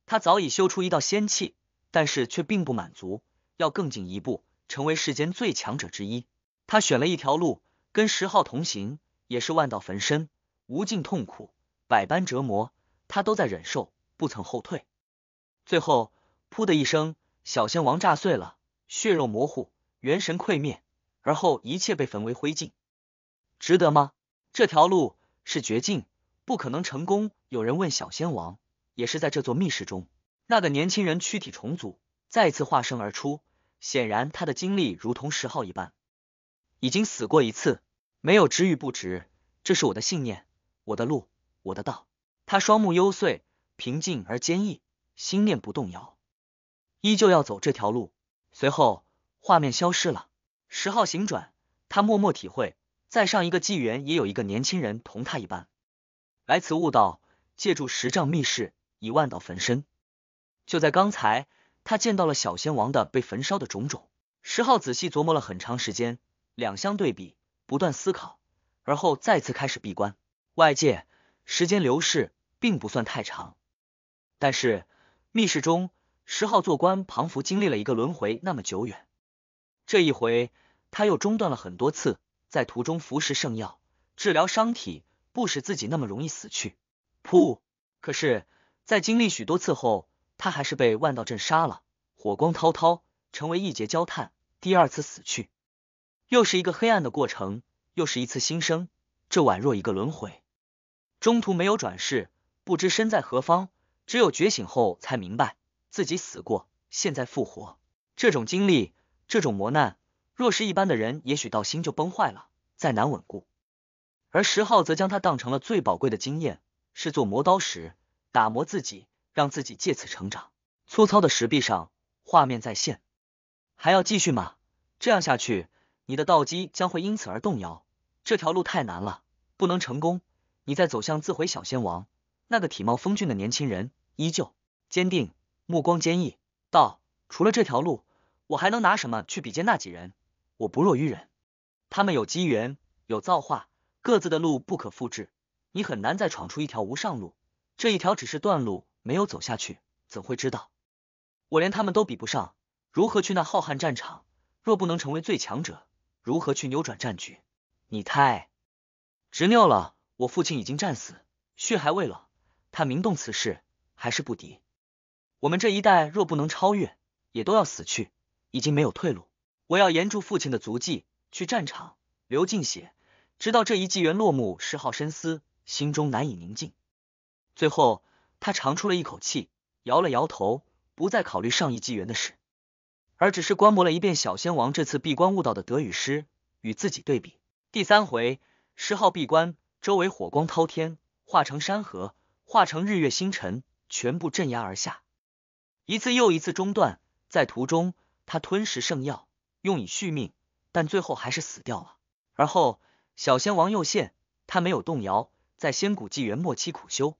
A: 他早已修出一道仙气，但是却并不满足，要更进一步，成为世间最强者之一。他选了一条路，跟十号同行，也是万道焚身，无尽痛苦，百般折磨，他都在忍受，不曾后退。最后，噗的一声，小仙王炸碎了，血肉模糊，元神溃灭，而后一切被焚为灰烬。值得吗？这条路是绝境，不可能成功。有人问小仙王，也是在这座密室中，那个年轻人躯体重组，再次化身而出。显然，他的经历如同十号一般，已经死过一次，没有值与不值，这是我的信念，我的路，我的道。他双目幽邃，平静而坚毅，心念不动摇，依旧要走这条路。随后，画面消失了。十号醒转，他默默体会。在上一个纪元，也有一个年轻人同他一般来此悟道，借助十丈密室，以万道焚身。就在刚才，他见到了小仙王的被焚烧的种种。石浩仔细琢磨了很长时间，两相对比，不断思考，而后再次开始闭关。外界时间流逝并不算太长，但是密室中，石浩做官庞福经历了一个轮回那么久远。这一回，他又中断了很多次。在途中服食圣药，治疗伤体，不使自己那么容易死去。噗！可是，在经历许多次后，他还是被万道阵杀了，火光滔滔，成为一截焦炭，第二次死去。又是一个黑暗的过程，又是一次新生，这宛若一个轮回。中途没有转世，不知身在何方，只有觉醒后才明白自己死过，现在复活。这种经历，这种磨难。若是一般的人，也许道心就崩坏了，再难稳固。而石浩则将它当成了最宝贵的经验，是做磨刀石，打磨自己，让自己借此成长。粗糙的石壁上，画面再现。还要继续吗？这样下去，你的道基将会因此而动摇。这条路太难了，不能成功，你再走向自毁。小仙王，那个体貌丰俊的年轻人依旧坚定，目光坚毅，道：除了这条路，我还能拿什么去比肩那几人？我不弱于人，他们有机缘，有造化，各自的路不可复制，你很难再闯出一条无上路。这一条只是断路，没有走下去，怎会知道？我连他们都比不上，如何去那浩瀚战场？若不能成为最强者，如何去扭转战局？你太执拗了。我父亲已经战死，血还未冷，他明动此事还是不敌。我们这一代若不能超越，也都要死去，已经没有退路。我要沿着父亲的足迹去战场，流尽血，直到这一纪元落幕。石浩深思，心中难以宁静。最后，他长出了一口气，摇了摇头，不再考虑上一纪元的事，而只是观摩了一遍小仙王这次闭关悟道的得与失，与自己对比。第三回，石浩闭关，周围火光滔天，化成山河，化成日月星辰，全部镇压而下。一次又一次中断，在途中，他吞食圣药。用以续命，但最后还是死掉了。而后，小仙王又现，他没有动摇，在仙古纪元末期苦修，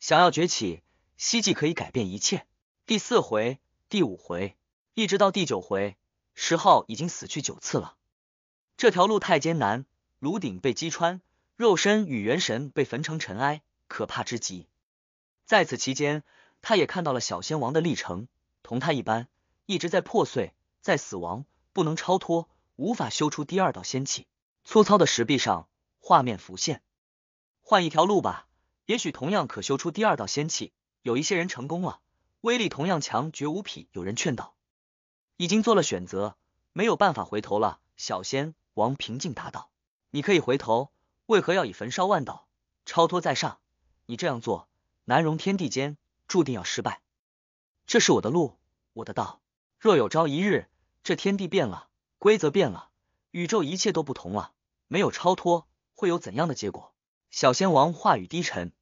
A: 想要崛起，希冀可以改变一切。第四回、第五回，一直到第九回，石昊已经死去九次了。这条路太艰难，炉鼎被击穿，肉身与元神被焚成尘埃，可怕之极。在此期间，他也看到了小仙王的历程，同他一般，一直在破碎。在死亡不能超脱，无法修出第二道仙气。粗糙的石壁上，画面浮现。换一条路吧，也许同样可修出第二道仙气。有一些人成功了，威力同样强绝无匹。有人劝道：“已经做了选择，没有办法回头了。”小仙王平静答道：“你可以回头，为何要以焚烧万道超脱在上？你这样做，难容天地间，注定要失败。这是我的路，我的道。若有朝一日。”这天地变了，规则变了，宇宙一切都不同了。没有超脱，会有怎样的结果？小仙王话语低沉，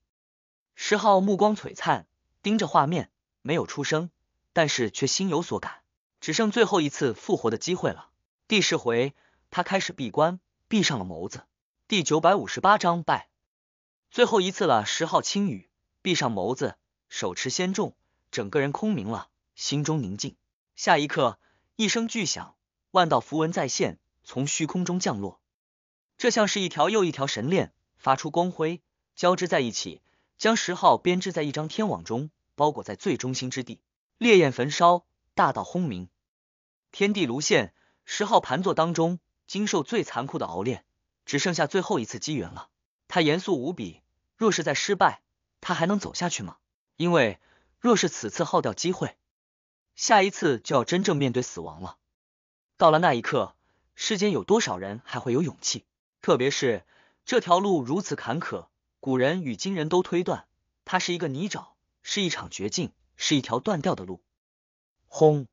A: 石昊目光璀璨，盯着画面，没有出声，但是却心有所感。只剩最后一次复活的机会了。第十回，他开始闭关，闭上了眸子。第九百五十八章拜，最后一次了。石昊轻语，闭上眸子，手持仙重，整个人空明了，心中宁静。下一刻。一声巨响，万道符文再现，从虚空中降落。这像是一条又一条神链，发出光辉，交织在一起，将十号编织在一张天网中，包裹在最中心之地。烈焰焚烧，大道轰鸣，天地炉现。十号盘坐当中，经受最残酷的熬炼，只剩下最后一次机缘了。他严肃无比，若是在失败，他还能走下去吗？因为若是此次耗掉机会，下一次就要真正面对死亡了。到了那一刻，世间有多少人还会有勇气？特别是这条路如此坎坷，古人与今人都推断，它是一个泥沼，是一场绝境，是一条断掉的路。轰！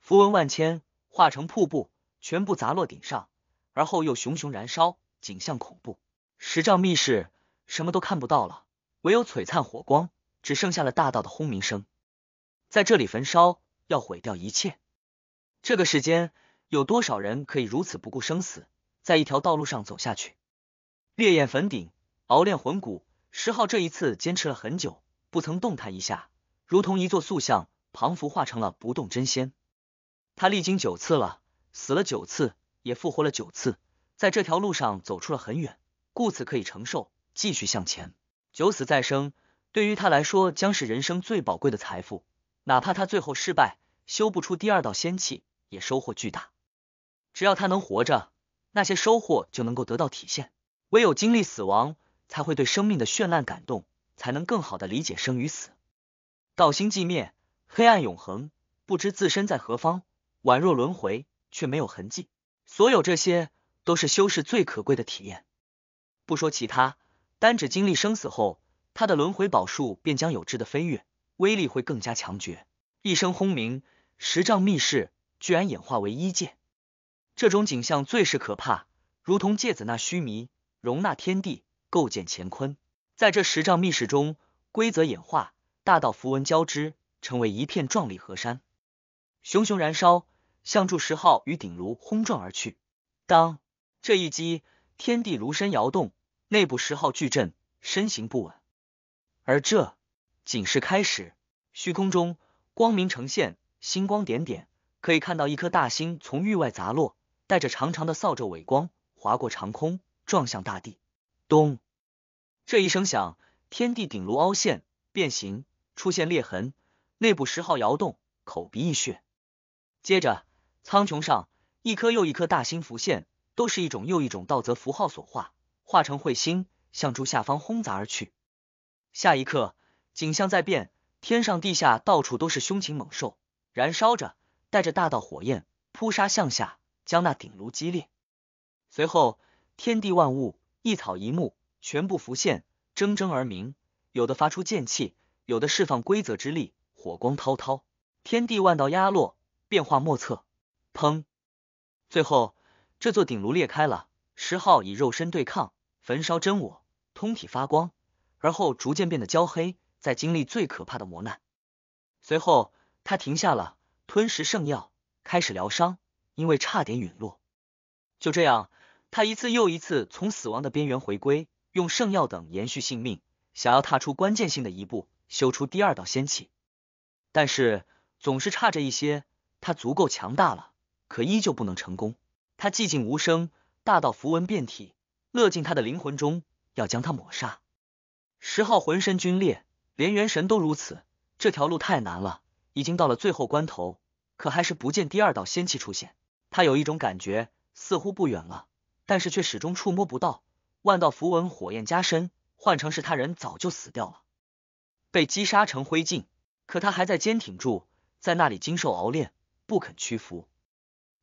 A: 符文万千化成瀑布，全部砸落顶上，而后又熊熊燃烧，景象恐怖。十丈密室，什么都看不到了，唯有璀璨火光，只剩下了大道的轰鸣声。在这里焚烧，要毁掉一切。这个世间有多少人可以如此不顾生死，在一条道路上走下去？烈焰焚顶，熬炼魂骨。石昊这一次坚持了很久，不曾动弹一下，如同一座塑像，彷佛化成了不动真仙。他历经九次了，死了九次，也复活了九次，在这条路上走出了很远，故此可以承受，继续向前。九死再生，对于他来说，将是人生最宝贵的财富。哪怕他最后失败，修不出第二道仙气，也收获巨大。只要他能活着，那些收获就能够得到体现。唯有经历死亡，才会对生命的绚烂感动，才能更好的理解生与死。道心寂灭，黑暗永恒，不知自身在何方，宛若轮回，却没有痕迹。所有这些，都是修士最可贵的体验。不说其他，单指经历生死后，他的轮回宝术便将有质的飞跃。威力会更加强绝！一声轰鸣，十丈密室居然演化为一界，这种景象最是可怕，如同芥子那须弥容纳天地，构建乾坤。在这十丈密室中，规则演化，大道符文交织，成为一片壮丽河山，熊熊燃烧，向住十号与鼎炉轰撞而去。当这一击，天地炉身摇动，内部十号巨震，身形不稳，而这。仅是开始，虚空中光明呈现，星光点点，可以看到一颗大星从域外砸落，带着长长的扫帚尾光划过长空，撞向大地。咚！这一声响，天地顶炉凹陷变形，出现裂痕，内部石号摇动，口鼻溢血。接着，苍穹上一颗又一颗大星浮现，都是一种又一种道则符号所化，化成彗星向诸下方轰砸而去。下一刻。景象在变，天上地下到处都是凶禽猛兽，燃烧着，带着大道火焰扑杀向下，将那鼎炉击裂。随后，天地万物一草一木全部浮现，铮铮而鸣，有的发出剑气，有的释放规则之力，火光滔滔，天地万道压落，变化莫测。砰！最后，这座顶炉裂开了。石昊以肉身对抗，焚烧真我，通体发光，而后逐渐变得焦黑。在经历最可怕的磨难，随后他停下了，吞食圣药，开始疗伤，因为差点陨落。就这样，他一次又一次从死亡的边缘回归，用圣药等延续性命，想要踏出关键性的一步，修出第二道仙气。但是总是差着一些，他足够强大了，可依旧不能成功。他寂静无声，大道符文遍体，勒进他的灵魂中，要将他抹杀。十号浑身皲裂。连元神都如此，这条路太难了，已经到了最后关头，可还是不见第二道仙气出现。他有一种感觉，似乎不远了，但是却始终触摸不到。万道符文火焰加身，换成是他人，早就死掉了，被击杀成灰烬。可他还在坚挺住，在那里经受熬炼，不肯屈服。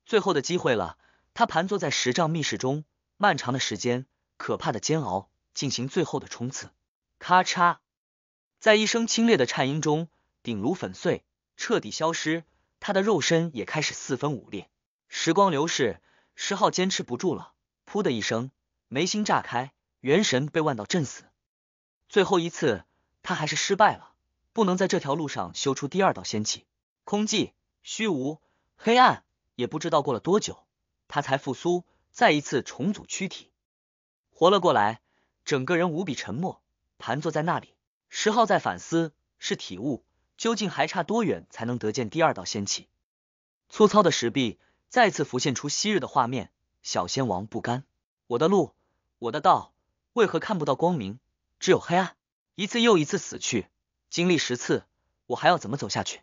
A: 最后的机会了，他盘坐在十丈密室中，漫长的时间，可怕的煎熬，进行最后的冲刺。咔嚓。在一声清冽的颤音中，鼎炉粉碎，彻底消失。他的肉身也开始四分五裂。时光流逝，石浩坚持不住了，噗的一声，眉心炸开，元神被万道震死。最后一次，他还是失败了，不能在这条路上修出第二道仙气。空寂、虚无、黑暗，也不知道过了多久，他才复苏，再一次重组躯体，活了过来。整个人无比沉默，盘坐在那里。十号在反思，是体悟，究竟还差多远才能得见第二道仙气？粗糙的石壁再次浮现出昔日的画面，小仙王不甘，我的路，我的道，为何看不到光明，只有黑暗？一次又一次死去，经历十次，我还要怎么走下去？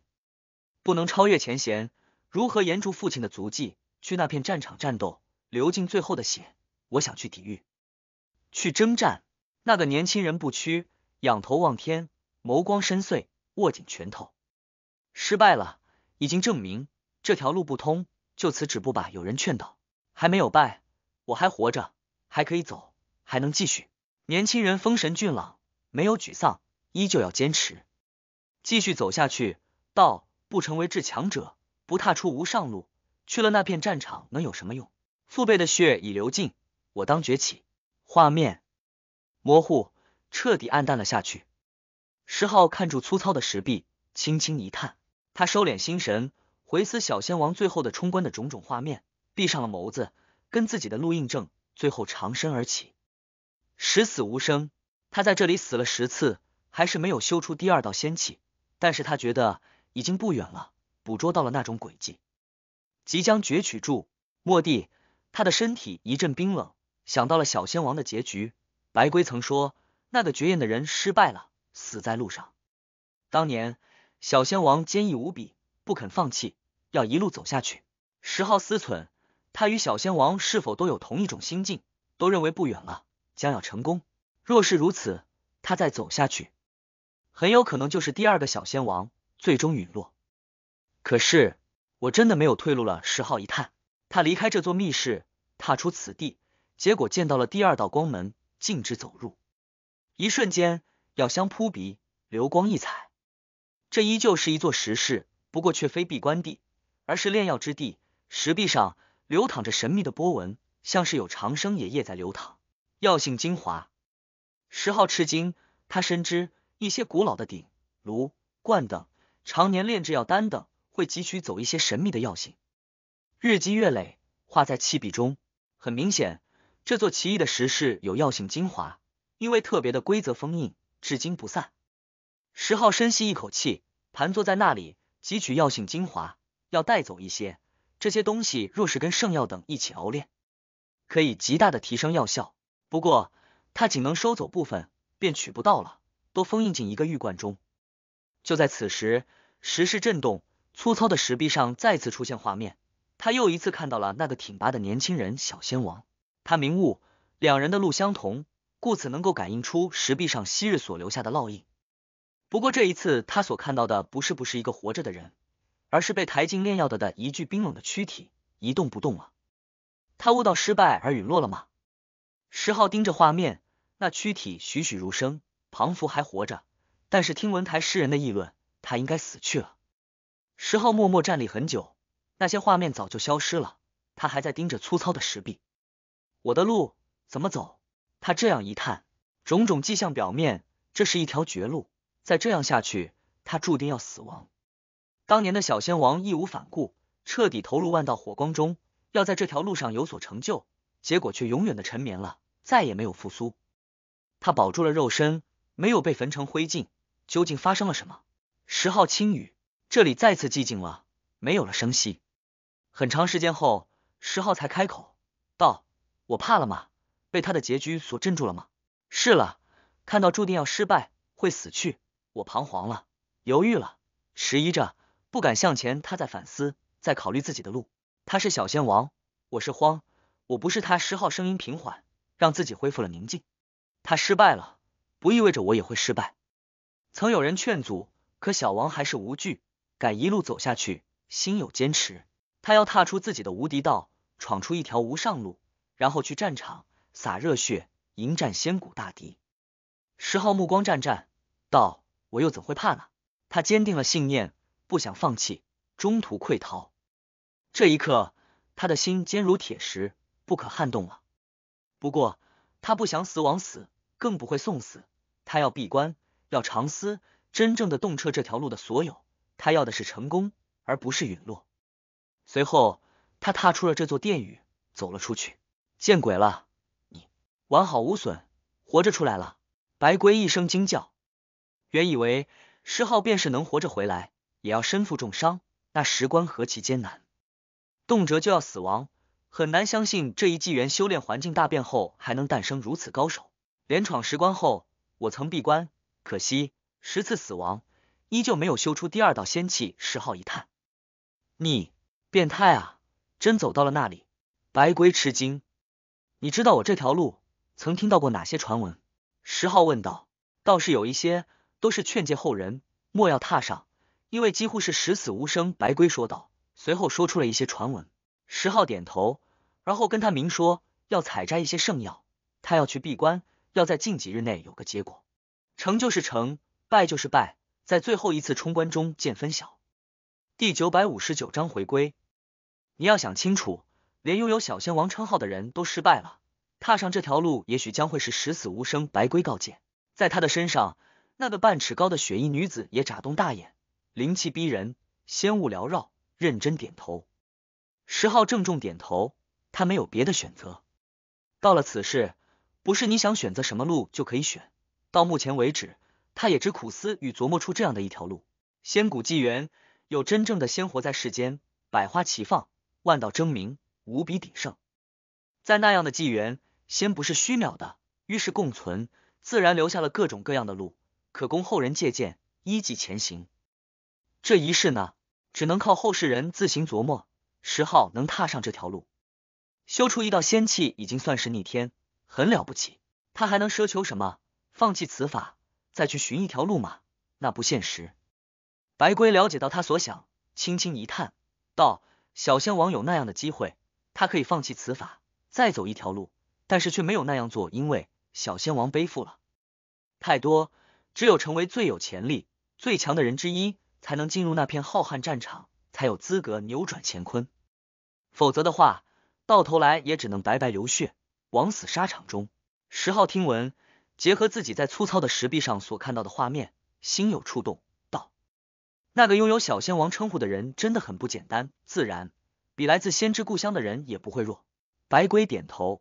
A: 不能超越前嫌，如何沿住父亲的足迹，去那片战场战斗，流尽最后的血？我想去抵御，去征战。那个年轻人不屈。仰头望天，眸光深邃，握紧拳头。失败了，已经证明这条路不通，就此止步吧。有人劝道：“还没有败，我还活着，还可以走，还能继续。”年轻人风神俊朗，没有沮丧，依旧要坚持，继续走下去。道不成为至强者，不踏出无上路，去了那片战场能有什么用？父辈的血已流尽，我当崛起。画面模糊。彻底暗淡了下去。石浩看住粗糙的石壁，轻轻一叹，他收敛心神，回思小仙王最后的冲关的种种画面，闭上了眸子，跟自己的录印证，最后长身而起，十死无生。他在这里死了十次，还是没有修出第二道仙气，但是他觉得已经不远了，捕捉到了那种轨迹，即将攫取住。莫地，他的身体一阵冰冷，想到了小仙王的结局。白龟曾说。那个绝艳的人失败了，死在路上。当年小仙王坚毅无比，不肯放弃，要一路走下去。十号思忖，他与小仙王是否都有同一种心境，都认为不远了，将要成功。若是如此，他再走下去，很有可能就是第二个小仙王，最终陨落。可是我真的没有退路了。十号一叹，他离开这座密室，踏出此地，结果见到了第二道光门，径直走入。一瞬间，药香扑鼻，流光溢彩。这依旧是一座石室，不过却非闭关地，而是炼药之地。石壁上流淌着神秘的波纹，像是有长生爷爷在流淌药性精华。石昊吃惊，他深知一些古老的鼎、炉、罐等，常年炼制药丹等，会汲取走一些神秘的药性，日积月累，化在器壁中。很明显，这座奇异的石室有药性精华。因为特别的规则封印，至今不散。石昊深吸一口气，盘坐在那里汲取药性精华，要带走一些。这些东西若是跟圣药等一起熬炼，可以极大的提升药效。不过他仅能收走部分，便取不到了，都封印进一个玉罐中。就在此时，石室震动，粗糙的石壁上再次出现画面。他又一次看到了那个挺拔的年轻人小仙王。他明悟，两人的路相同。故此，能够感应出石壁上昔日所留下的烙印。不过这一次，他所看到的不是不是一个活着的人，而是被抬进炼药的的一具冰冷的躯体，一动不动了。他悟到失败而陨落了吗？石昊盯着画面，那躯体栩栩如生，庞福还活着，但是听闻台诗人的议论，他应该死去了。石昊默默站立很久，那些画面早就消失了，他还在盯着粗糙的石壁。我的路怎么走？他这样一探，种种迹象表面，这是一条绝路。再这样下去，他注定要死亡。当年的小仙王义无反顾，彻底投入万道火光中，要在这条路上有所成就，结果却永远的沉眠了，再也没有复苏。他保住了肉身，没有被焚成灰烬。究竟发生了什么？十号青羽，这里再次寂静了，没有了声息。很长时间后，十号才开口道：“我怕了吗？”被他的结局所镇住了吗？是了，看到注定要失败，会死去，我彷徨了，犹豫了，迟疑着，不敢向前。他在反思，在考虑自己的路。他是小仙王，我是荒，我不是他。十号声音平缓，让自己恢复了宁静。他失败了，不意味着我也会失败。曾有人劝阻，可小王还是无惧，敢一路走下去，心有坚持。他要踏出自己的无敌道，闯出一条无上路，然后去战场。洒热血，迎战仙古大敌。石昊目光湛湛道：“我又怎会怕呢？”他坚定了信念，不想放弃，中途溃逃。这一刻，他的心坚如铁石，不可撼动了。不过，他不想死，枉死，更不会送死。他要闭关，要长思，真正的洞彻这条路的所有。他要的是成功，而不是陨落。随后，他踏出了这座殿宇，走了出去。见鬼了！完好无损，活着出来了。白龟一声惊叫，原以为石昊便是能活着回来，也要身负重伤。那石棺何其艰难，动辄就要死亡，很难相信这一纪元修炼环境大变后还能诞生如此高手。连闯十关后，我曾闭关，可惜十次死亡，依旧没有修出第二道仙气。石昊一叹：“你变态啊！”真走到了那里？白龟吃惊：“你知道我这条路？”曾听到过哪些传闻？十号问道。倒是有一些，都是劝诫后人莫要踏上，因为几乎是十死无生。白龟说道，随后说出了一些传闻。十号点头，然后跟他明说要采摘一些圣药，他要去闭关，要在近几日内有个结果。成就是成，败就是败，在最后一次冲关中见分晓。第九百五十九章回归，你要想清楚，连拥有小仙王称号的人都失败了。踏上这条路，也许将会是十死无生。白龟告诫，在他的身上，那个半尺高的雪衣女子也眨动大眼，灵气逼人，仙雾缭绕，认真点头。石浩郑重点头，他没有别的选择。到了此事，不是你想选择什么路就可以选。到目前为止，他也只苦思与琢磨出这样的一条路。仙古纪元有真正的仙活在世间，百花齐放，万道争鸣，无比鼎盛。在那样的纪元。先不是虚渺的，于是共存，自然留下了各种各样的路，可供后人借鉴，依计前行。这一世呢，只能靠后世人自行琢磨。十号能踏上这条路，修出一道仙气，已经算是逆天，很了不起。他还能奢求什么？放弃此法，再去寻一条路吗？那不现实。白龟了解到他所想，轻轻一叹，道：“小仙王有那样的机会，他可以放弃此法，再走一条路。”但是却没有那样做，因为小仙王背负了太多，只有成为最有潜力、最强的人之一，才能进入那片浩瀚战场，才有资格扭转乾坤。否则的话，到头来也只能白白流血，枉死沙场中。石昊听闻，结合自己在粗糙的石壁上所看到的画面，心有触动，道：“那个拥有小仙王称呼的人真的很不简单，自然比来自先知故乡的人也不会弱。”白龟点头。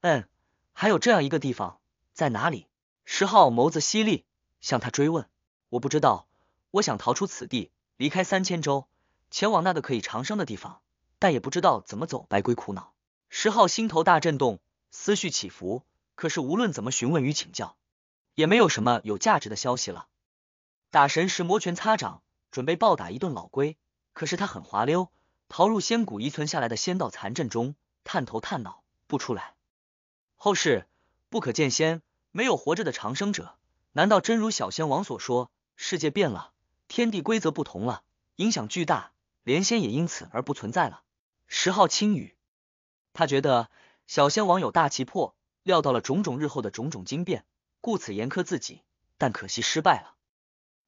A: 嗯，还有这样一个地方在哪里？十号眸子犀利，向他追问。我不知道，我想逃出此地，离开三千州，前往那个可以长生的地方，但也不知道怎么走。白龟苦恼。十号心头大震动，思绪起伏。可是无论怎么询问与请教，也没有什么有价值的消息了。打神石摩拳擦掌，准备暴打一顿老龟。可是他很滑溜，逃入仙谷遗存下来的仙道残阵中，探头探脑不出来。后世不可见仙，没有活着的长生者。难道真如小仙王所说，世界变了，天地规则不同了，影响巨大，连仙也因此而不存在了？十号青羽，他觉得小仙王有大气魄，料到了种种日后的种种惊变，故此严苛自己，但可惜失败了。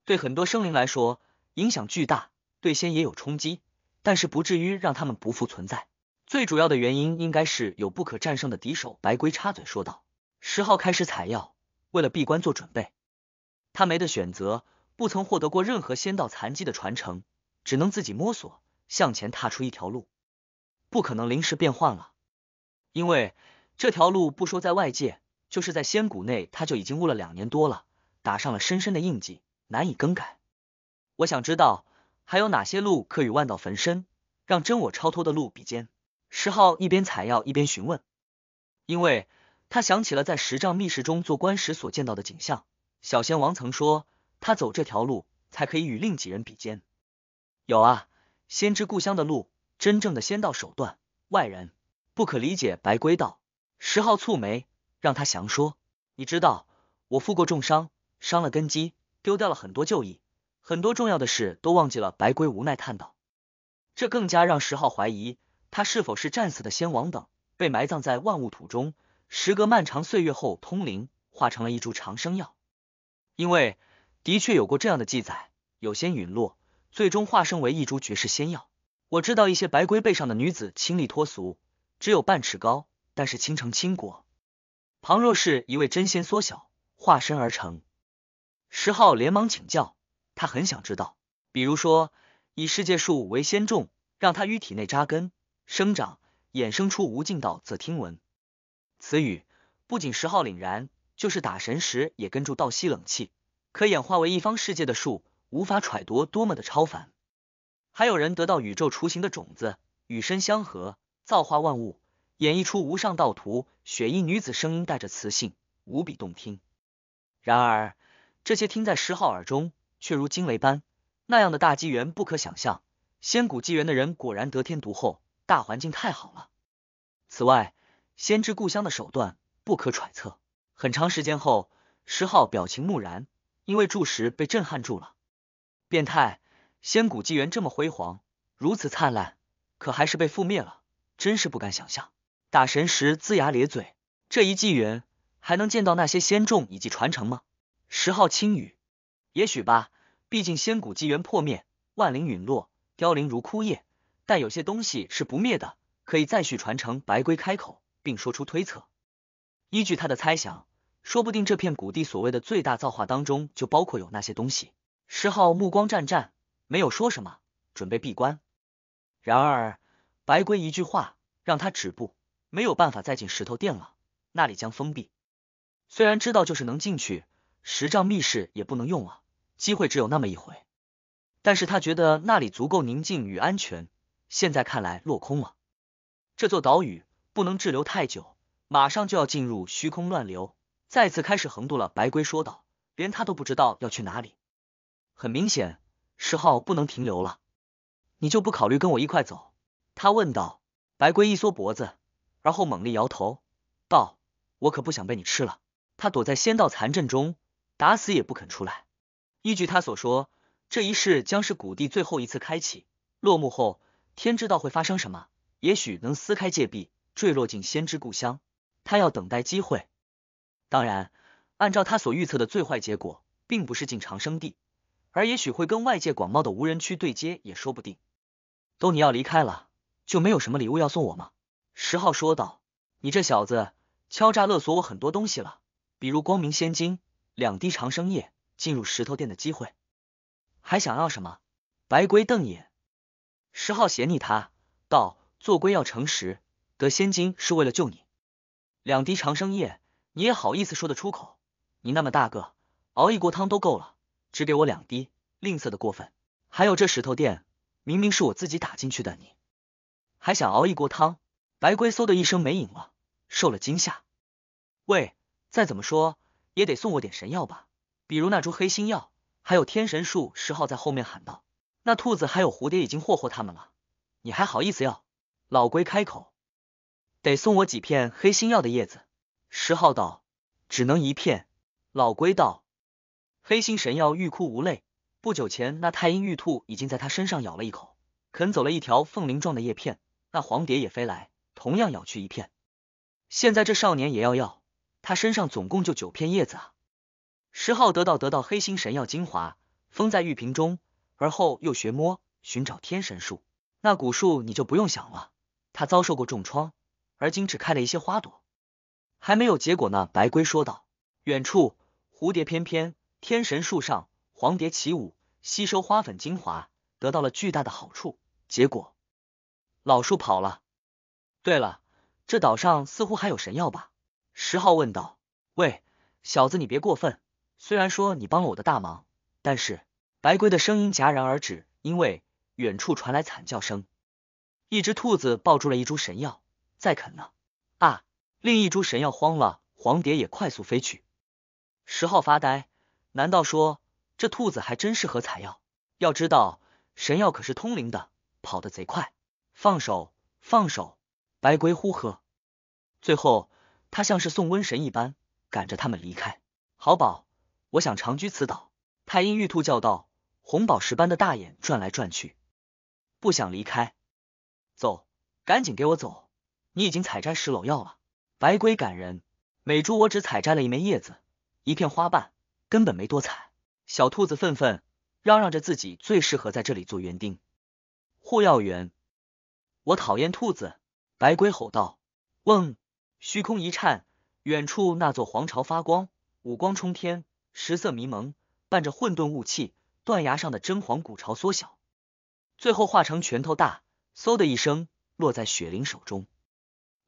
A: 对很多生灵来说，影响巨大，对仙也有冲击，但是不至于让他们不复存在。最主要的原因应该是有不可战胜的敌手。白龟插嘴说道：“十号开始采药，为了闭关做准备，他没得选择，不曾获得过任何仙道残迹的传承，只能自己摸索向前踏出一条路，不可能临时变换了。因为这条路，不说在外界，就是在仙谷内，他就已经悟了两年多了，打上了深深的印记，难以更改。我想知道还有哪些路可与万道焚身，让真我超脱的路比肩。”石浩一边采药一边询问，因为他想起了在十丈密室中做官时所见到的景象。小仙王曾说，他走这条路才可以与另几人比肩。有啊，先知故乡的路，真正的仙道手段，外人不可理解。白龟道，石浩蹙眉，让他详说。你知道，我负过重伤，伤了根基，丢掉了很多旧义，很多重要的事都忘记了。白龟无奈叹道，这更加让石浩怀疑。他是否是战死的仙王等被埋葬在万物土中，时隔漫长岁月后通灵，化成了一株长生药。因为的确有过这样的记载，有仙陨落，最终化身为一株绝世仙药。我知道一些白龟背上的女子清丽脱俗，只有半尺高，但是倾城倾国，旁若是一位真仙缩小化身而成。石昊连忙请教，他很想知道，比如说以世界树为仙种，让它于体内扎根。生长衍生出无尽道，则听闻此语，不仅石昊凛然，就是打神时也跟住倒吸冷气。可演化为一方世界的树，无法揣度多么的超凡。还有人得到宇宙雏形的种子，与身相合，造化万物，演绎出无上道途。雪衣女子声音带着磁性，无比动听。然而这些听在石昊耳中，却如惊雷般。那样的大机缘不可想象。仙古纪元的人果然得天独厚。大环境太好了。此外，先知故乡的手段不可揣测。很长时间后，石浩表情木然，因为柱石被震撼住了。变态！仙古纪元这么辉煌，如此灿烂，可还是被覆灭了，真是不敢想象。打神石龇牙咧嘴，这一纪元还能见到那些仙众以及传承吗？石浩轻语：“也许吧，毕竟仙古纪元破灭，万灵陨落，凋零如枯叶。”但有些东西是不灭的，可以再续传承。白龟开口，并说出推测。依据他的猜想，说不定这片古地所谓的最大造化当中，就包括有那些东西。石昊目光湛湛，没有说什么，准备闭关。然而，白龟一句话让他止步，没有办法再进石头殿了，那里将封闭。虽然知道就是能进去，十丈密室也不能用了，机会只有那么一回。但是他觉得那里足够宁静与安全。现在看来落空了，这座岛屿不能滞留太久，马上就要进入虚空乱流，再次开始横渡了。白龟说道，连他都不知道要去哪里。很明显，石浩不能停留了。你就不考虑跟我一块走？他问道。白龟一缩脖子，而后猛力摇头，道：“我可不想被你吃了。”他躲在仙道残阵中，打死也不肯出来。依据他所说，这一世将是古地最后一次开启，落幕后。天知道会发生什么，也许能撕开戒壁，坠落进先知故乡。他要等待机会。当然，按照他所预测的最坏结果，并不是进长生地，而也许会跟外界广袤的无人区对接，也说不定。都你要离开了，就没有什么礼物要送我吗？十号说道：“你这小子敲诈勒索我很多东西了，比如光明仙金、两滴长生液、进入石头殿的机会，还想要什么？”白龟瞪眼。石浩斜睨他道：“做龟要诚实，得仙金是为了救你。两滴长生液，你也好意思说得出口？你那么大个，熬一锅汤都够了，只给我两滴，吝啬的过分。还有这石头垫，明明是我自己打进去的，你还想熬一锅汤？”白龟嗖的一声没影了，受了惊吓。喂，再怎么说也得送我点神药吧，比如那株黑心药，还有天神树。石浩在后面喊道。那兔子还有蝴蝶已经霍霍他们了，你还好意思要？老龟开口，得送我几片黑心药的叶子。十号道，只能一片。老龟道，黑心神药欲哭无泪。不久前那太阴玉兔已经在他身上咬了一口，啃走了一条凤鳞状的叶片。那黄蝶也飞来，同样咬去一片。现在这少年也要要，他身上总共就九片叶子啊。十号得到得到黑心神药精华，封在玉瓶中。而后又学摸寻找天神树，那古树你就不用想了，它遭受过重创，而今只开了一些花朵，还没有结果呢。白龟说道。远处蝴蝶翩翩，天神树上黄蝶起舞，吸收花粉精华，得到了巨大的好处。结果老树跑了。对了，这岛上似乎还有神药吧？十号问道。喂，小子你别过分，虽然说你帮了我的大忙，但是。白龟的声音戛然而止，因为远处传来惨叫声。一只兔子抱住了一株神药，在啃呢。啊！另一株神药慌了，黄蝶也快速飞去。十号发呆，难道说这兔子还真适合采药？要知道，神药可是通灵的，跑得贼快。放手，放手！白龟呼喝，最后他像是送瘟神一般，赶着他们离开。好宝，我想长居此岛。太阴玉兔叫道。红宝石般的大眼转来转去，不想离开。走，赶紧给我走！你已经采摘石篓药了。白龟感人，美珠，我只采摘了一枚叶子，一片花瓣，根本没多采。小兔子愤愤嚷嚷着自己最适合在这里做园丁。霍耀远，我讨厌兔子！白龟吼道。嗡，虚空一颤，远处那座皇朝发光，五光冲天，十色迷蒙，伴着混沌雾气。断崖上的真皇古巢缩小，最后化成拳头大，嗖的一声落在雪灵手中。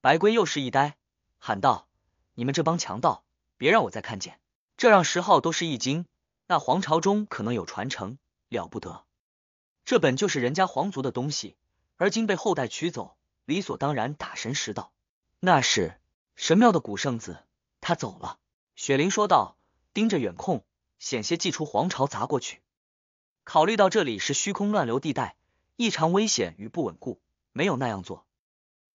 A: 白龟又是一呆，喊道：“你们这帮强盗，别让我再看见！”这让石浩都是一惊。那皇朝中可能有传承，了不得。这本就是人家皇族的东西，而今被后代取走，理所当然打神石道。那是神庙的古圣子，他走了。雪灵说道，盯着远空，险些祭出皇朝砸过去。考虑到这里是虚空乱流地带，异常危险与不稳固，没有那样做。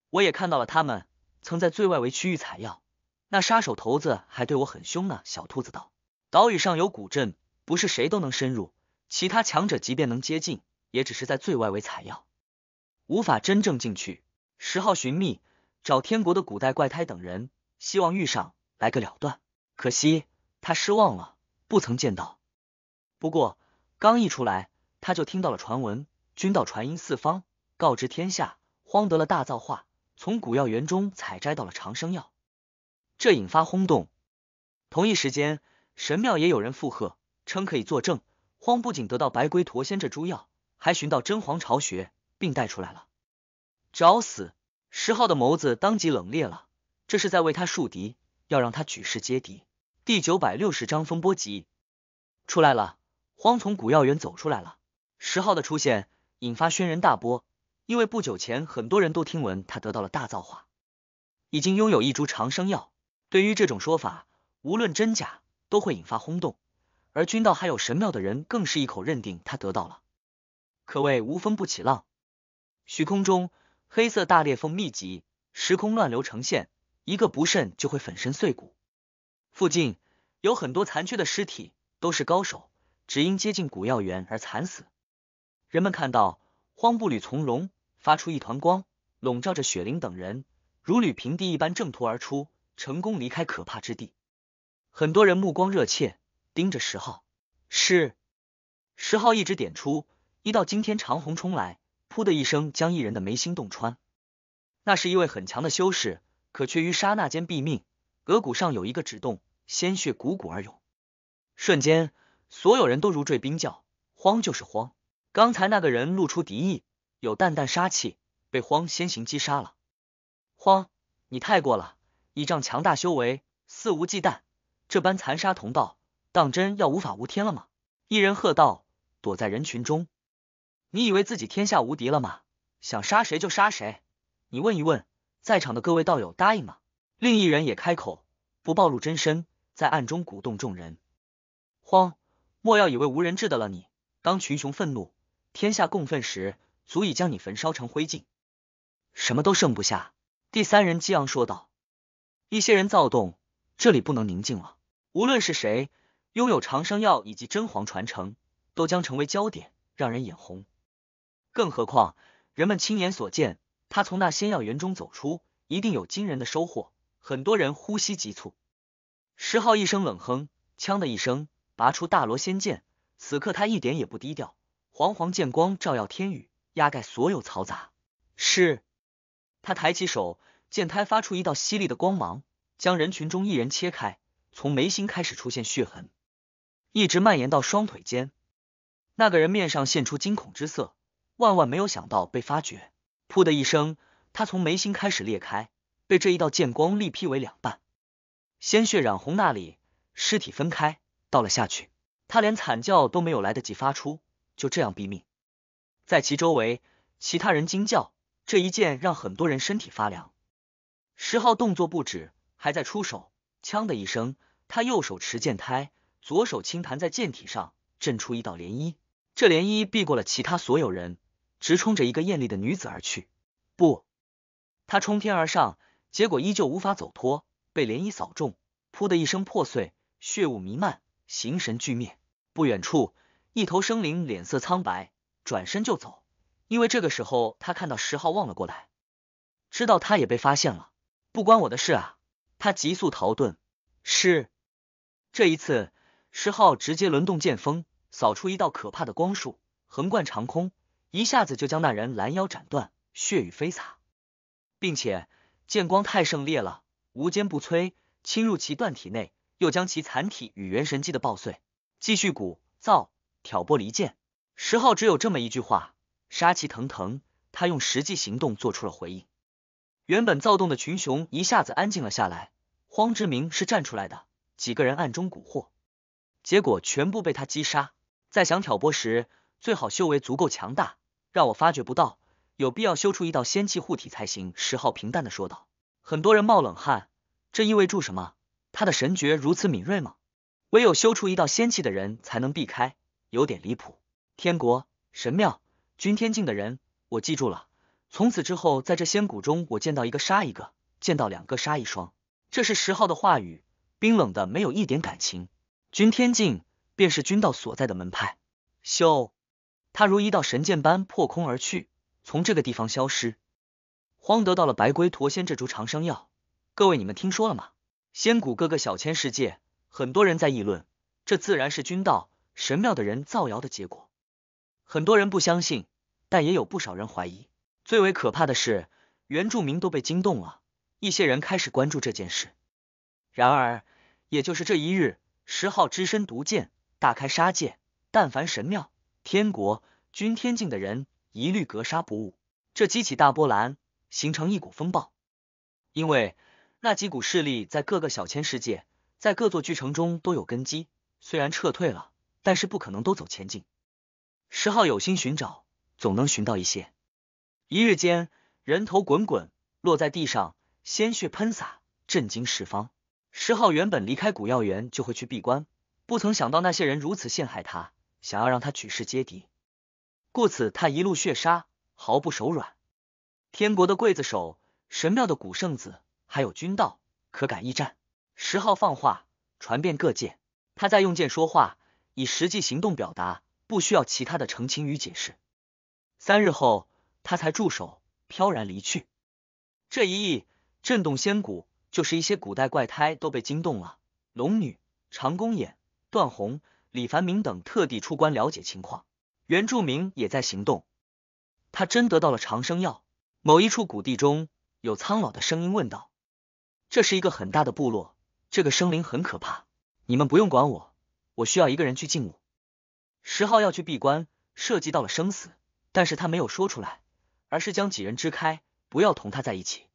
A: 我也看到了，他们曾在最外围区域采药。那杀手头子还对我很凶呢。小兔子道：“岛屿上有古镇，不是谁都能深入。其他强者即便能接近，也只是在最外围采药，无法真正进去。”十号寻觅找天国的古代怪胎等人，希望遇上来个了断。可惜他失望了，不曾见到。不过。刚一出来，他就听到了传闻，君道传音四方，告知天下，荒得了大造化，从古药园中采摘到了长生药，这引发轰动。同一时间，神庙也有人附和，称可以作证，荒不仅得到白龟驼仙这株药，还寻到真皇巢穴，并带出来了。找死！石昊的眸子当即冷冽了，这是在为他树敌，要让他举世皆敌。第九百六十章风波集出来了。刚从古药园走出来了，十号的出现引发轩然大波。因为不久前很多人都听闻他得到了大造化，已经拥有一株长生药。对于这种说法，无论真假都会引发轰动。而君道还有神庙的人更是一口认定他得到了，可谓无风不起浪。虚空中黑色大裂缝密集，时空乱流呈现，一个不慎就会粉身碎骨。附近有很多残缺的尸体，都是高手。只因接近古药园而惨死。人们看到荒步履从容，发出一团光，笼罩着雪灵等人，如履平地一般挣脱而出，成功离开可怕之地。很多人目光热切盯着十号。是十号一指点出一道惊天长虹冲来，噗的一声将一人的眉心洞穿。那是一位很强的修士，可却于刹那间毙命，额骨上有一个指洞，鲜血汩汩而涌。瞬间。所有人都如坠冰窖，慌就是慌。刚才那个人露出敌意，有淡淡杀气，被慌先行击杀了。慌，你太过了，倚仗强大修为，肆无忌惮，这般残杀同道，当真要无法无天了吗？一人喝道，躲在人群中。你以为自己天下无敌了吗？想杀谁就杀谁？你问一问，在场的各位道友答应吗？另一人也开口，不暴露真身，在暗中鼓动众人。慌。莫要以为无人制得了你，当群雄愤怒，天下共愤时，足以将你焚烧成灰烬，什么都剩不下。第三人激昂说道：“一些人躁动，这里不能宁静了。无论是谁拥有长生药以及真皇传承，都将成为焦点，让人眼红。更何况人们亲眼所见，他从那仙药园中走出，一定有惊人的收获。很多人呼吸急促。”石浩一声冷哼，枪的一声。拔出大罗仙剑，此刻他一点也不低调。黄黄剑光照耀天宇，压盖所有嘈杂。是，他抬起手，剑胎发出一道犀利的光芒，将人群中一人切开，从眉心开始出现血痕，一直蔓延到双腿间。那个人面上现出惊恐之色，万万没有想到被发觉。噗的一声，他从眉心开始裂开，被这一道剑光力劈为两半，鲜血染红那里，尸体分开。倒了下去，他连惨叫都没有来得及发出，就这样毙命。在其周围，其他人惊叫，这一剑让很多人身体发凉。十号动作不止，还在出手。锵的一声，他右手持剑胎，左手轻弹在剑体上，震出一道涟漪。这涟漪避过了其他所有人，直冲着一个艳丽的女子而去。不，他冲天而上，结果依旧无法走脱，被涟漪扫中，噗的一声破碎，血雾弥漫。形神俱灭。不远处，一头生灵脸色苍白，转身就走，因为这个时候他看到石浩望了过来，知道他也被发现了。不关我的事啊！他急速逃遁。是，这一次，石浩直接轮动剑锋，扫出一道可怕的光束，横贯长空，一下子就将那人拦腰斩断，血雨飞洒，并且剑光太盛烈了，无坚不摧，侵入其断体内。又将其残体与元神祭的爆碎，继续鼓噪挑拨离间。石浩只有这么一句话，杀气腾腾。他用实际行动做出了回应。原本躁动的群雄一下子安静了下来。荒之明是站出来的，几个人暗中蛊惑，结果全部被他击杀。在想挑拨时，最好修为足够强大，让我发觉不到。有必要修出一道仙气护体才行。石浩平淡的说道。很多人冒冷汗，这意味着什么？他的神诀如此敏锐吗？唯有修出一道仙气的人才能避开，有点离谱。天国神庙君天境的人，我记住了。从此之后，在这仙谷中，我见到一个杀一个，见到两个杀一双。这是石号的话语，冰冷的没有一点感情。君天境便是君道所在的门派。修，他如一道神剑般破空而去，从这个地方消失。荒得到了白龟驼仙这株长生药，各位你们听说了吗？仙谷各个小千世界，很多人在议论，这自然是君道神庙的人造谣的结果。很多人不相信，但也有不少人怀疑。最为可怕的是，原住民都被惊动了，一些人开始关注这件事。然而，也就是这一日，石昊只身独剑，大开杀戒，但凡神庙、天国、君天境的人，一律格杀不误。这激起大波澜，形成一股风暴，因为。那几股势力在各个小千世界，在各座巨城中都有根基。虽然撤退了，但是不可能都走前进。石浩有心寻找，总能寻到一些。一日间，人头滚滚落在地上，鲜血喷洒，震惊十方。石浩原本离开古药园就会去闭关，不曾想到那些人如此陷害他，想要让他举世皆敌，故此他一路血杀，毫不手软。天国的刽子手，神庙的古圣子。还有军道可敢一战？十号放话传遍各界。他在用剑说话，以实际行动表达，不需要其他的澄清与解释。三日后，他才驻手，飘然离去。这一役震动仙谷，就是一些古代怪胎都被惊动了。龙女、长弓眼、段红、李凡明等特地出关了解情况，原住民也在行动。他真得到了长生药。某一处谷地中有苍老的声音问道。这是一个很大的部落，这个生灵很可怕，你们不用管我，我需要一个人去静武。十号要去闭关，涉及到了生死，但是他没有说出来，而是将几人支开，不要同他在一起。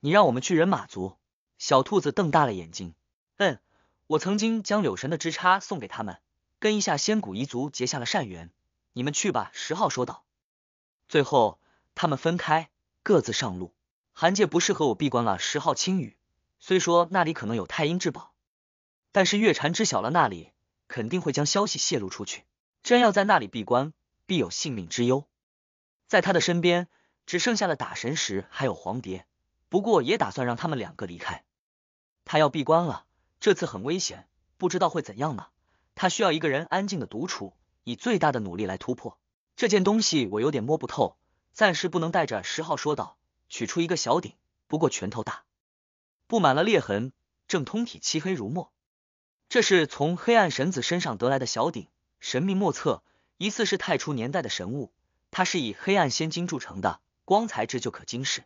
A: 你让我们去人马族。小兔子瞪大了眼睛。嗯，我曾经将柳神的枝叉送给他们，跟一下仙古一族结下了善缘。你们去吧。十号说道。最后，他们分开，各自上路。寒界不适合我闭关了。十号青羽虽说那里可能有太阴至宝，但是月禅知晓了那里，肯定会将消息泄露出去。真要在那里闭关，必有性命之忧。在他的身边只剩下了打神石还有黄蝶，不过也打算让他们两个离开。他要闭关了，这次很危险，不知道会怎样呢？他需要一个人安静的独处，以最大的努力来突破。这件东西我有点摸不透，暂时不能带着。十号说道。取出一个小鼎，不过拳头大，布满了裂痕，正通体漆黑如墨。这是从黑暗神子身上得来的小鼎，神秘莫测，疑似是太初年代的神物。它是以黑暗仙金铸成的，光材质就可惊世。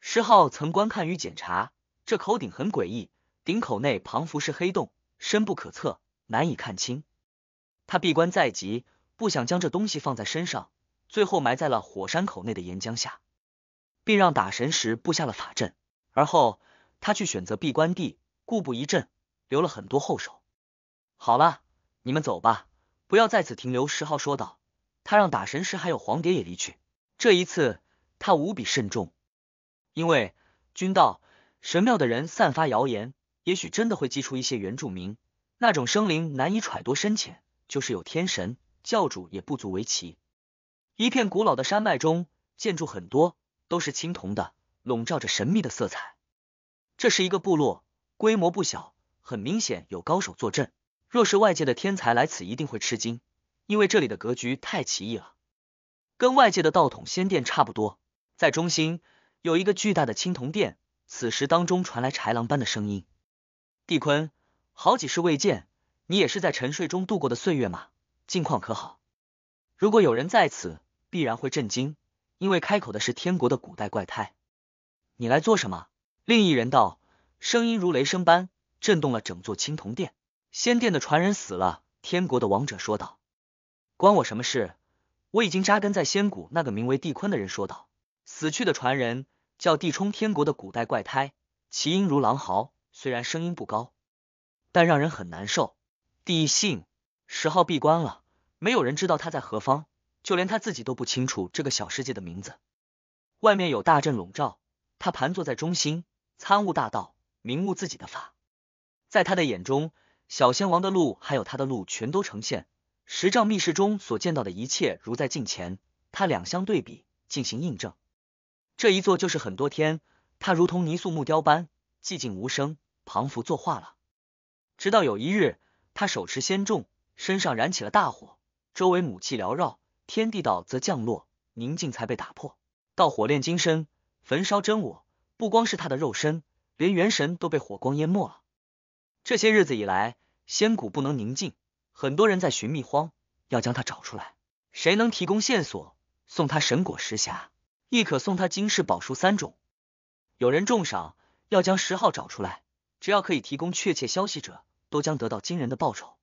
A: 石昊曾观看与检查，这口鼎很诡异，鼎口内彷佛是黑洞，深不可测，难以看清。他闭关在即，不想将这东西放在身上，最后埋在了火山口内的岩浆下。并让打神石布下了法阵，而后他去选择闭关地，固布一阵，留了很多后手。好了，你们走吧，不要在此停留。”石浩说道。他让打神石还有黄蝶也离去。这一次他无比慎重，因为君道神庙的人散发谣言，也许真的会祭出一些原住民那种生灵，难以揣度深浅，就是有天神教主也不足为奇。一片古老的山脉中，建筑很多。都是青铜的，笼罩着神秘的色彩。这是一个部落，规模不小，很明显有高手坐镇。若是外界的天才来此，一定会吃惊，因为这里的格局太奇异了，跟外界的道统仙殿差不多。在中心有一个巨大的青铜殿，此时当中传来豺狼般的声音：“地坤，好几世未见，你也是在沉睡中度过的岁月吗？近况可好？如果有人在此，必然会震惊。”因为开口的是天国的古代怪胎，你来做什么？另一人道，声音如雷声般震动了整座青铜殿。仙殿的传人死了，天国的王者说道，关我什么事？我已经扎根在仙谷。那个名为地坤的人说道，死去的传人叫地冲，天国的古代怪胎，其音如狼嚎，虽然声音不高，但让人很难受。地信十号闭关了，没有人知道他在何方。就连他自己都不清楚这个小世界的名字。外面有大阵笼罩，他盘坐在中心，参悟大道，明悟自己的法。在他的眼中，小仙王的路，还有他的路，全都呈现。十丈密室中所见到的一切，如在镜前。他两相对比，进行印证。这一坐就是很多天，他如同泥塑木雕般寂静无声，彷佛作画了。直到有一日，他手持仙重，身上燃起了大火，周围母气缭绕。天地道则降落，宁静才被打破。到火炼金身，焚烧真我，不光是他的肉身，连元神都被火光淹没了。这些日子以来，仙谷不能宁静，很多人在寻觅荒，要将他找出来。谁能提供线索，送他神果石匣，亦可送他金世宝书三种。有人重赏，要将石号找出来。只要可以提供确切消息者，都将得到惊人的报酬。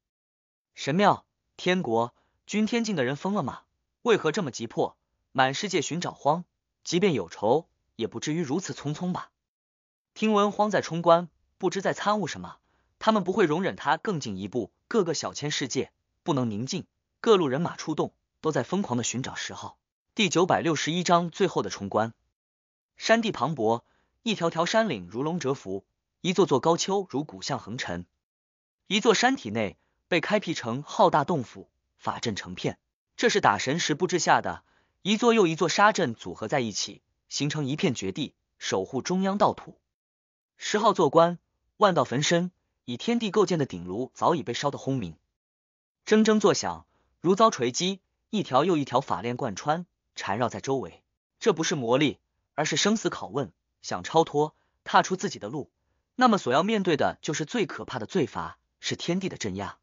A: 神庙，天国，君天境的人疯了吗？为何这么急迫？满世界寻找荒，即便有仇，也不至于如此匆匆吧？听闻荒在冲关，不知在参悟什么。他们不会容忍他更进一步。各个小千世界不能宁静，各路人马出动，都在疯狂的寻找石号。第九百六十一章：最后的冲关。山地磅礴，一条条山岭如龙蛰伏，一座座高丘如古象横陈。一座山体内被开辟成浩大洞府，法阵成片。这是打神石布置下的一座又一座沙阵组合在一起，形成一片绝地，守护中央道土。十号做官，万道焚身，以天地构建的鼎炉早已被烧得轰鸣，铮铮作响，如遭锤击。一条又一条法链贯穿，缠绕在周围。这不是魔力，而是生死拷问。想超脱，踏出自己的路，那么所要面对的就是最可怕的罪罚，是天地的镇压。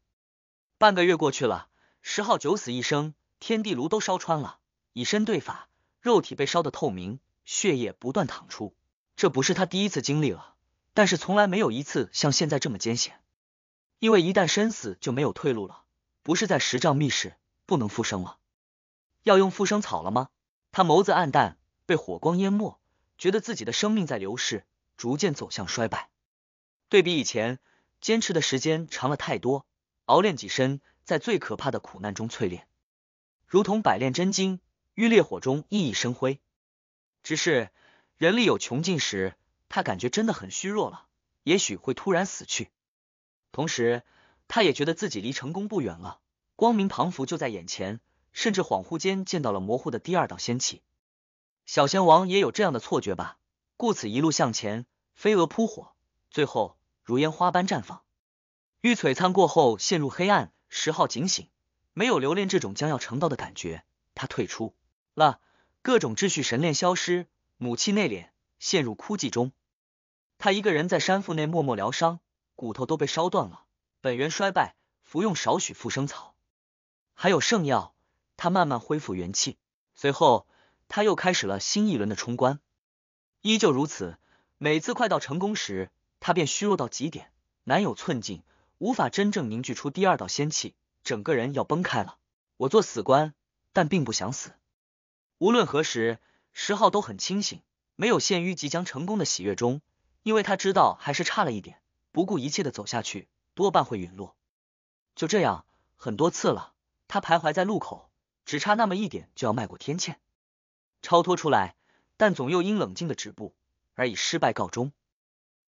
A: 半个月过去了，十号九死一生。天地炉都烧穿了，以身对法，肉体被烧得透明，血液不断淌出。这不是他第一次经历了，但是从来没有一次像现在这么艰险。因为一旦身死就没有退路了，不是在十丈密室不能复生了。要用复生草了吗？他眸子暗淡，被火光淹没，觉得自己的生命在流逝，逐渐走向衰败。对比以前，坚持的时间长了太多，熬炼几身，在最可怕的苦难中淬炼。如同百炼真金，于烈火中熠熠生辉。只是人力有穷尽时，他感觉真的很虚弱了，也许会突然死去。同时，他也觉得自己离成功不远了，光明彷佛就在眼前，甚至恍惚间见到了模糊的第二道仙气。小仙王也有这样的错觉吧？故此一路向前，飞蛾扑火，最后如烟花般绽放。玉璀璨过后，陷入黑暗。十号警醒。没有留恋这种将要成道的感觉，他退出了。各种秩序神练消失，母气内敛，陷入枯寂中。他一个人在山腹内默默疗伤，骨头都被烧断了，本源衰败，服用少许复生草，还有圣药，他慢慢恢复元气。随后，他又开始了新一轮的冲关，依旧如此。每次快到成功时，他便虚弱到极点，难有寸进，无法真正凝聚出第二道仙气。整个人要崩开了。我做死官，但并不想死。无论何时，石浩都很清醒，没有陷于即将成功的喜悦中，因为他知道还是差了一点。不顾一切的走下去，多半会陨落。就这样，很多次了。他徘徊在路口，只差那么一点就要迈过天堑，超脱出来，但总又因冷静的止步而以失败告终。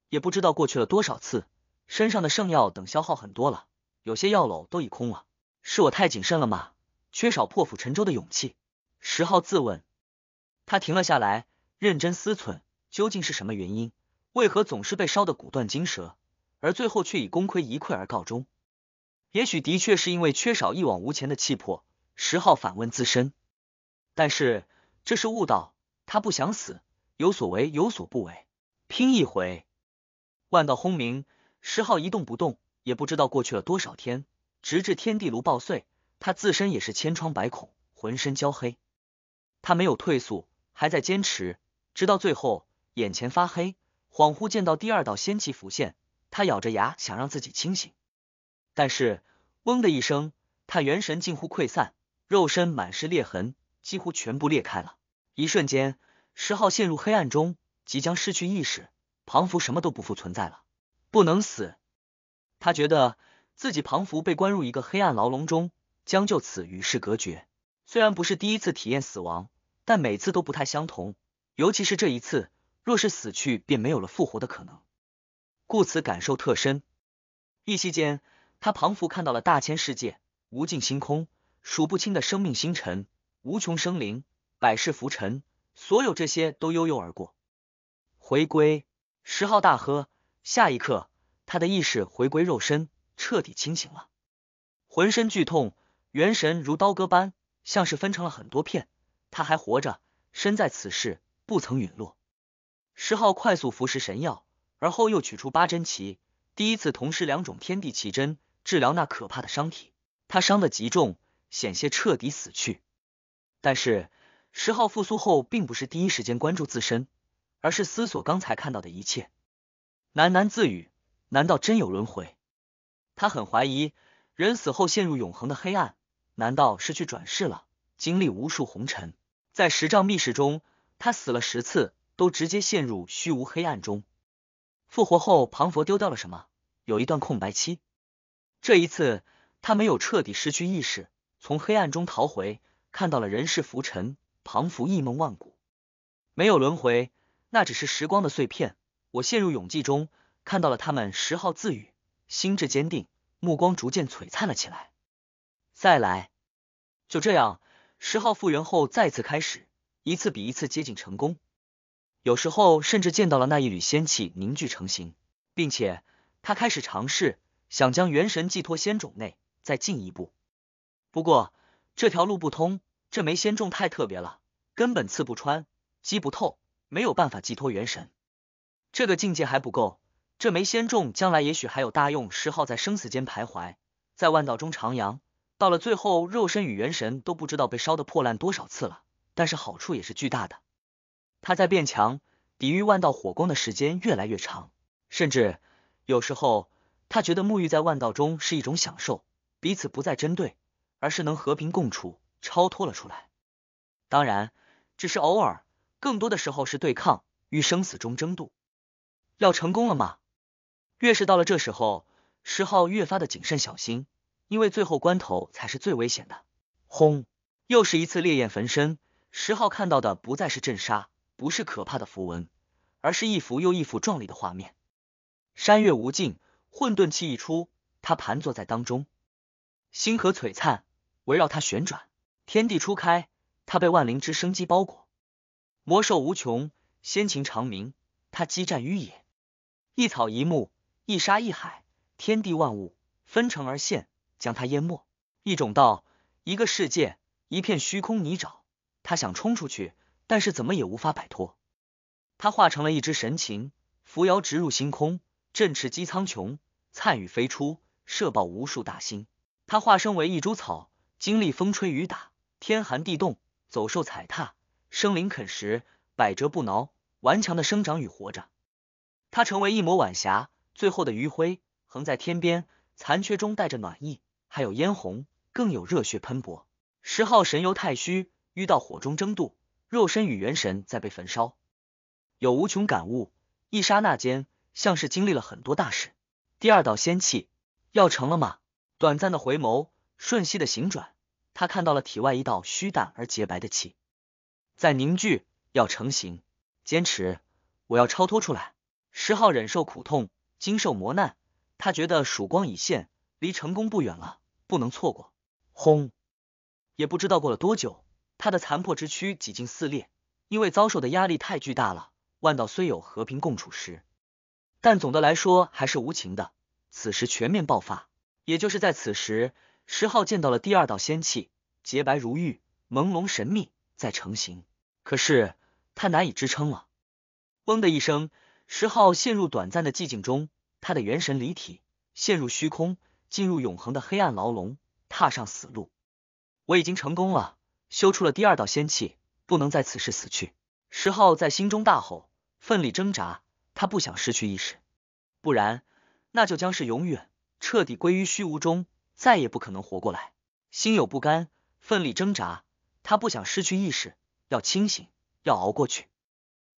A: 也不知道过去了多少次，身上的圣药等消耗很多了。有些药篓都已空了，是我太谨慎了吗？缺少破釜沉舟的勇气？十号自问，他停了下来，认真思忖，究竟是什么原因？为何总是被烧得骨断筋折，而最后却以功亏一篑而告终？也许的确是因为缺少一往无前的气魄。十号反问自身，但是这是悟道，他不想死，有所为有所不为，拼一回。万道轰鸣，石浩一动不动。也不知道过去了多少天，直至天地炉爆碎，他自身也是千疮百孔，浑身焦黑。他没有退缩，还在坚持，直到最后眼前发黑，恍惚见到第二道仙气浮现。他咬着牙想让自己清醒，但是嗡的一声，他元神近乎溃散，肉身满是裂痕，几乎全部裂开了。一瞬间，石浩陷入黑暗中，即将失去意识，庞福什么都不复存在了，不能死。他觉得自己庞福被关入一个黑暗牢笼中，将就此与世隔绝。虽然不是第一次体验死亡，但每次都不太相同。尤其是这一次，若是死去，便没有了复活的可能，故此感受特深。一息间，他庞福看到了大千世界、无尽星空、数不清的生命星辰、无穷生灵、百世浮尘，所有这些都悠悠而过。回归十号大喝，下一刻。他的意识回归肉身，彻底清醒了，浑身剧痛，元神如刀割般，像是分成了很多片。他还活着，身在此世，不曾陨落。石浩快速服食神药，而后又取出八珍奇，第一次同时两种天地奇珍治疗那可怕的伤体。他伤得极重，险些彻底死去。但是石浩复苏后，并不是第一时间关注自身，而是思索刚才看到的一切，喃喃自语。难道真有轮回？他很怀疑，人死后陷入永恒的黑暗，难道是去转世了，经历无数红尘？在十丈密室中，他死了十次，都直接陷入虚无黑暗中。复活后，庞佛丢掉了什么？有一段空白期。这一次，他没有彻底失去意识，从黑暗中逃回，看到了人世浮沉，庞佛一梦万古，没有轮回，那只是时光的碎片。我陷入永寂中。看到了他们，十号自语，心智坚定，目光逐渐璀璨了起来。再来，就这样，十号复原后再次开始，一次比一次接近成功。有时候甚至见到了那一缕仙气凝聚成型，并且他开始尝试想将元神寄托仙种内，再进一步。不过这条路不通，这枚仙种太特别了，根本刺不穿，击不透，没有办法寄托元神。这个境界还不够。这枚仙种将来也许还有大用。石昊在生死间徘徊，在万道中徜徉，到了最后，肉身与元神都不知道被烧的破烂多少次了。但是好处也是巨大的。他在变强，抵御万道火光的时间越来越长，甚至有时候他觉得沐浴在万道中是一种享受，彼此不再针对，而是能和平共处，超脱了出来。当然，只是偶尔，更多的时候是对抗与生死中争渡。要成功了吗？越是到了这时候，石浩越发的谨慎小心，因为最后关头才是最危险的。轰！又是一次烈焰焚身。石浩看到的不再是震杀，不是可怕的符文，而是一幅又一幅壮丽的画面。山岳无尽，混沌气一出，他盘坐在当中；星河璀璨，围绕他旋转；天地初开，他被万灵之生机包裹；魔兽无穷，仙禽长鸣，他激战于野；一草一木。一沙一海，天地万物纷呈而现，将它淹没。一种道，一个世界，一片虚空泥沼。他想冲出去，但是怎么也无法摆脱。他化成了一只神禽，扶摇直入星空，振翅击苍穹，灿羽飞出，射爆无数大星。他化身为一株草，经历风吹雨打，天寒地冻，走兽踩踏，生灵啃食，百折不挠，顽强的生长与活着。他成为一抹晚霞。最后的余晖横在天边，残缺中带着暖意，还有嫣红，更有热血喷薄。十号神游太虚，遇到火中争渡，肉身与元神在被焚烧，有无穷感悟。一刹那间，像是经历了很多大事。第二道仙气要成了吗？短暂的回眸，瞬息的行转，他看到了体外一道虚淡而洁白的气，在凝聚，要成型。坚持，我要超脱出来。十号忍受苦痛。经受磨难，他觉得曙光已现，离成功不远了，不能错过。轰！也不知道过了多久，他的残破之躯几近撕裂，因为遭受的压力太巨大了。万道虽有和平共处时，但总的来说还是无情的。此时全面爆发，也就是在此时，石昊见到了第二道仙气，洁白如玉，朦胧神秘，在成型。可是他难以支撑了。嗡的一声。石浩陷入短暂的寂静中，他的元神离体，陷入虚空，进入永恒的黑暗牢笼，踏上死路。我已经成功了，修出了第二道仙气，不能在此时死去。石浩在心中大吼，奋力挣扎，他不想失去意识，不然那就将是永远彻底归于虚无中，再也不可能活过来。心有不甘，奋力挣扎，他不想失去意识，要清醒，要熬过去。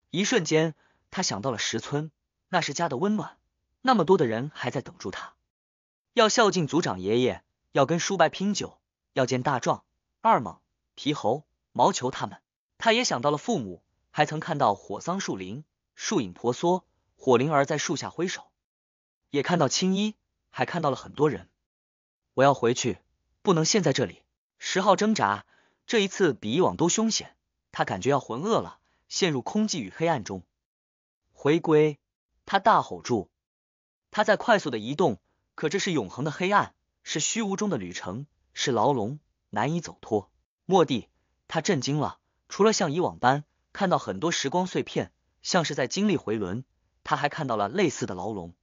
A: 一瞬间。他想到了石村，那是家的温暖，那么多的人还在等住他，要孝敬族长爷爷，要跟叔伯拼酒，要见大壮、二猛、皮猴、毛球他们。他也想到了父母，还曾看到火桑树林，树影婆娑，火灵儿在树下挥手，也看到青衣，还看到了很多人。我要回去，不能陷在这里。十号挣扎，这一次比以往都凶险，他感觉要浑噩了，陷入空寂与黑暗中。回归，他大吼住，他在快速的移动，可这是永恒的黑暗，是虚无中的旅程，是牢笼，难以走脱。莫地，他震惊了，除了像以往般看到很多时光碎片，像是在经历回轮，他还看到了类似的牢笼，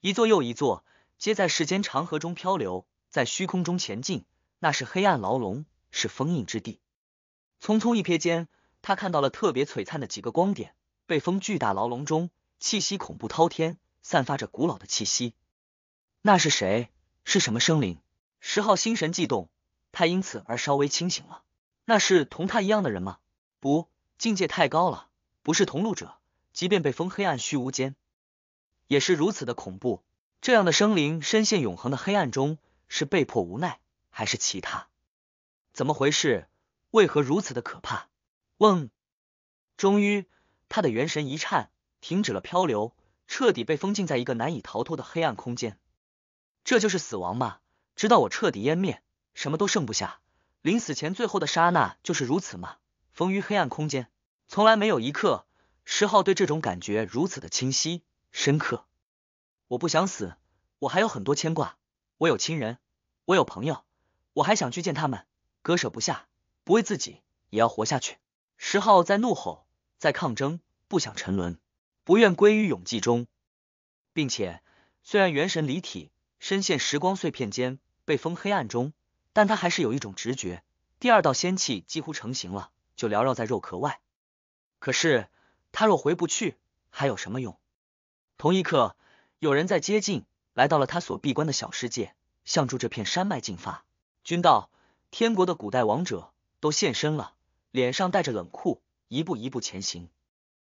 A: 一座又一座，皆在时间长河中漂流，在虚空中前进。那是黑暗牢笼，是封印之地。匆匆一瞥间，他看到了特别璀璨的几个光点。被封巨大牢笼中，气息恐怖滔天，散发着古老的气息。那是谁？是什么生灵？石昊心神悸动，他因此而稍微清醒了。那是同他一样的人吗？不，境界太高了，不是同路者。即便被封黑暗虚无间，也是如此的恐怖。这样的生灵深陷永恒的黑暗中，是被迫无奈，还是其他？怎么回事？为何如此的可怕？嗡，终于。他的元神一颤，停止了漂流，彻底被封禁在一个难以逃脱的黑暗空间。这就是死亡吗？直到我彻底湮灭，什么都剩不下。临死前最后的刹那，就是如此吗？封于黑暗空间，从来没有一刻，十号对这种感觉如此的清晰深刻。我不想死，我还有很多牵挂，我有亲人，我有朋友，我还想去见他们，割舍不下，不为自己也要活下去。十号在怒吼。在抗争，不想沉沦，不愿归于永寂中，并且虽然元神离体，深陷时光碎片间，被封黑暗中，但他还是有一种直觉，第二道仙气几乎成型了，就缭绕在肉壳外。可是他若回不去，还有什么用？同一刻，有人在接近，来到了他所闭关的小世界，向住这片山脉进发。君道，天国的古代王者都现身了，脸上带着冷酷。一步一步前行。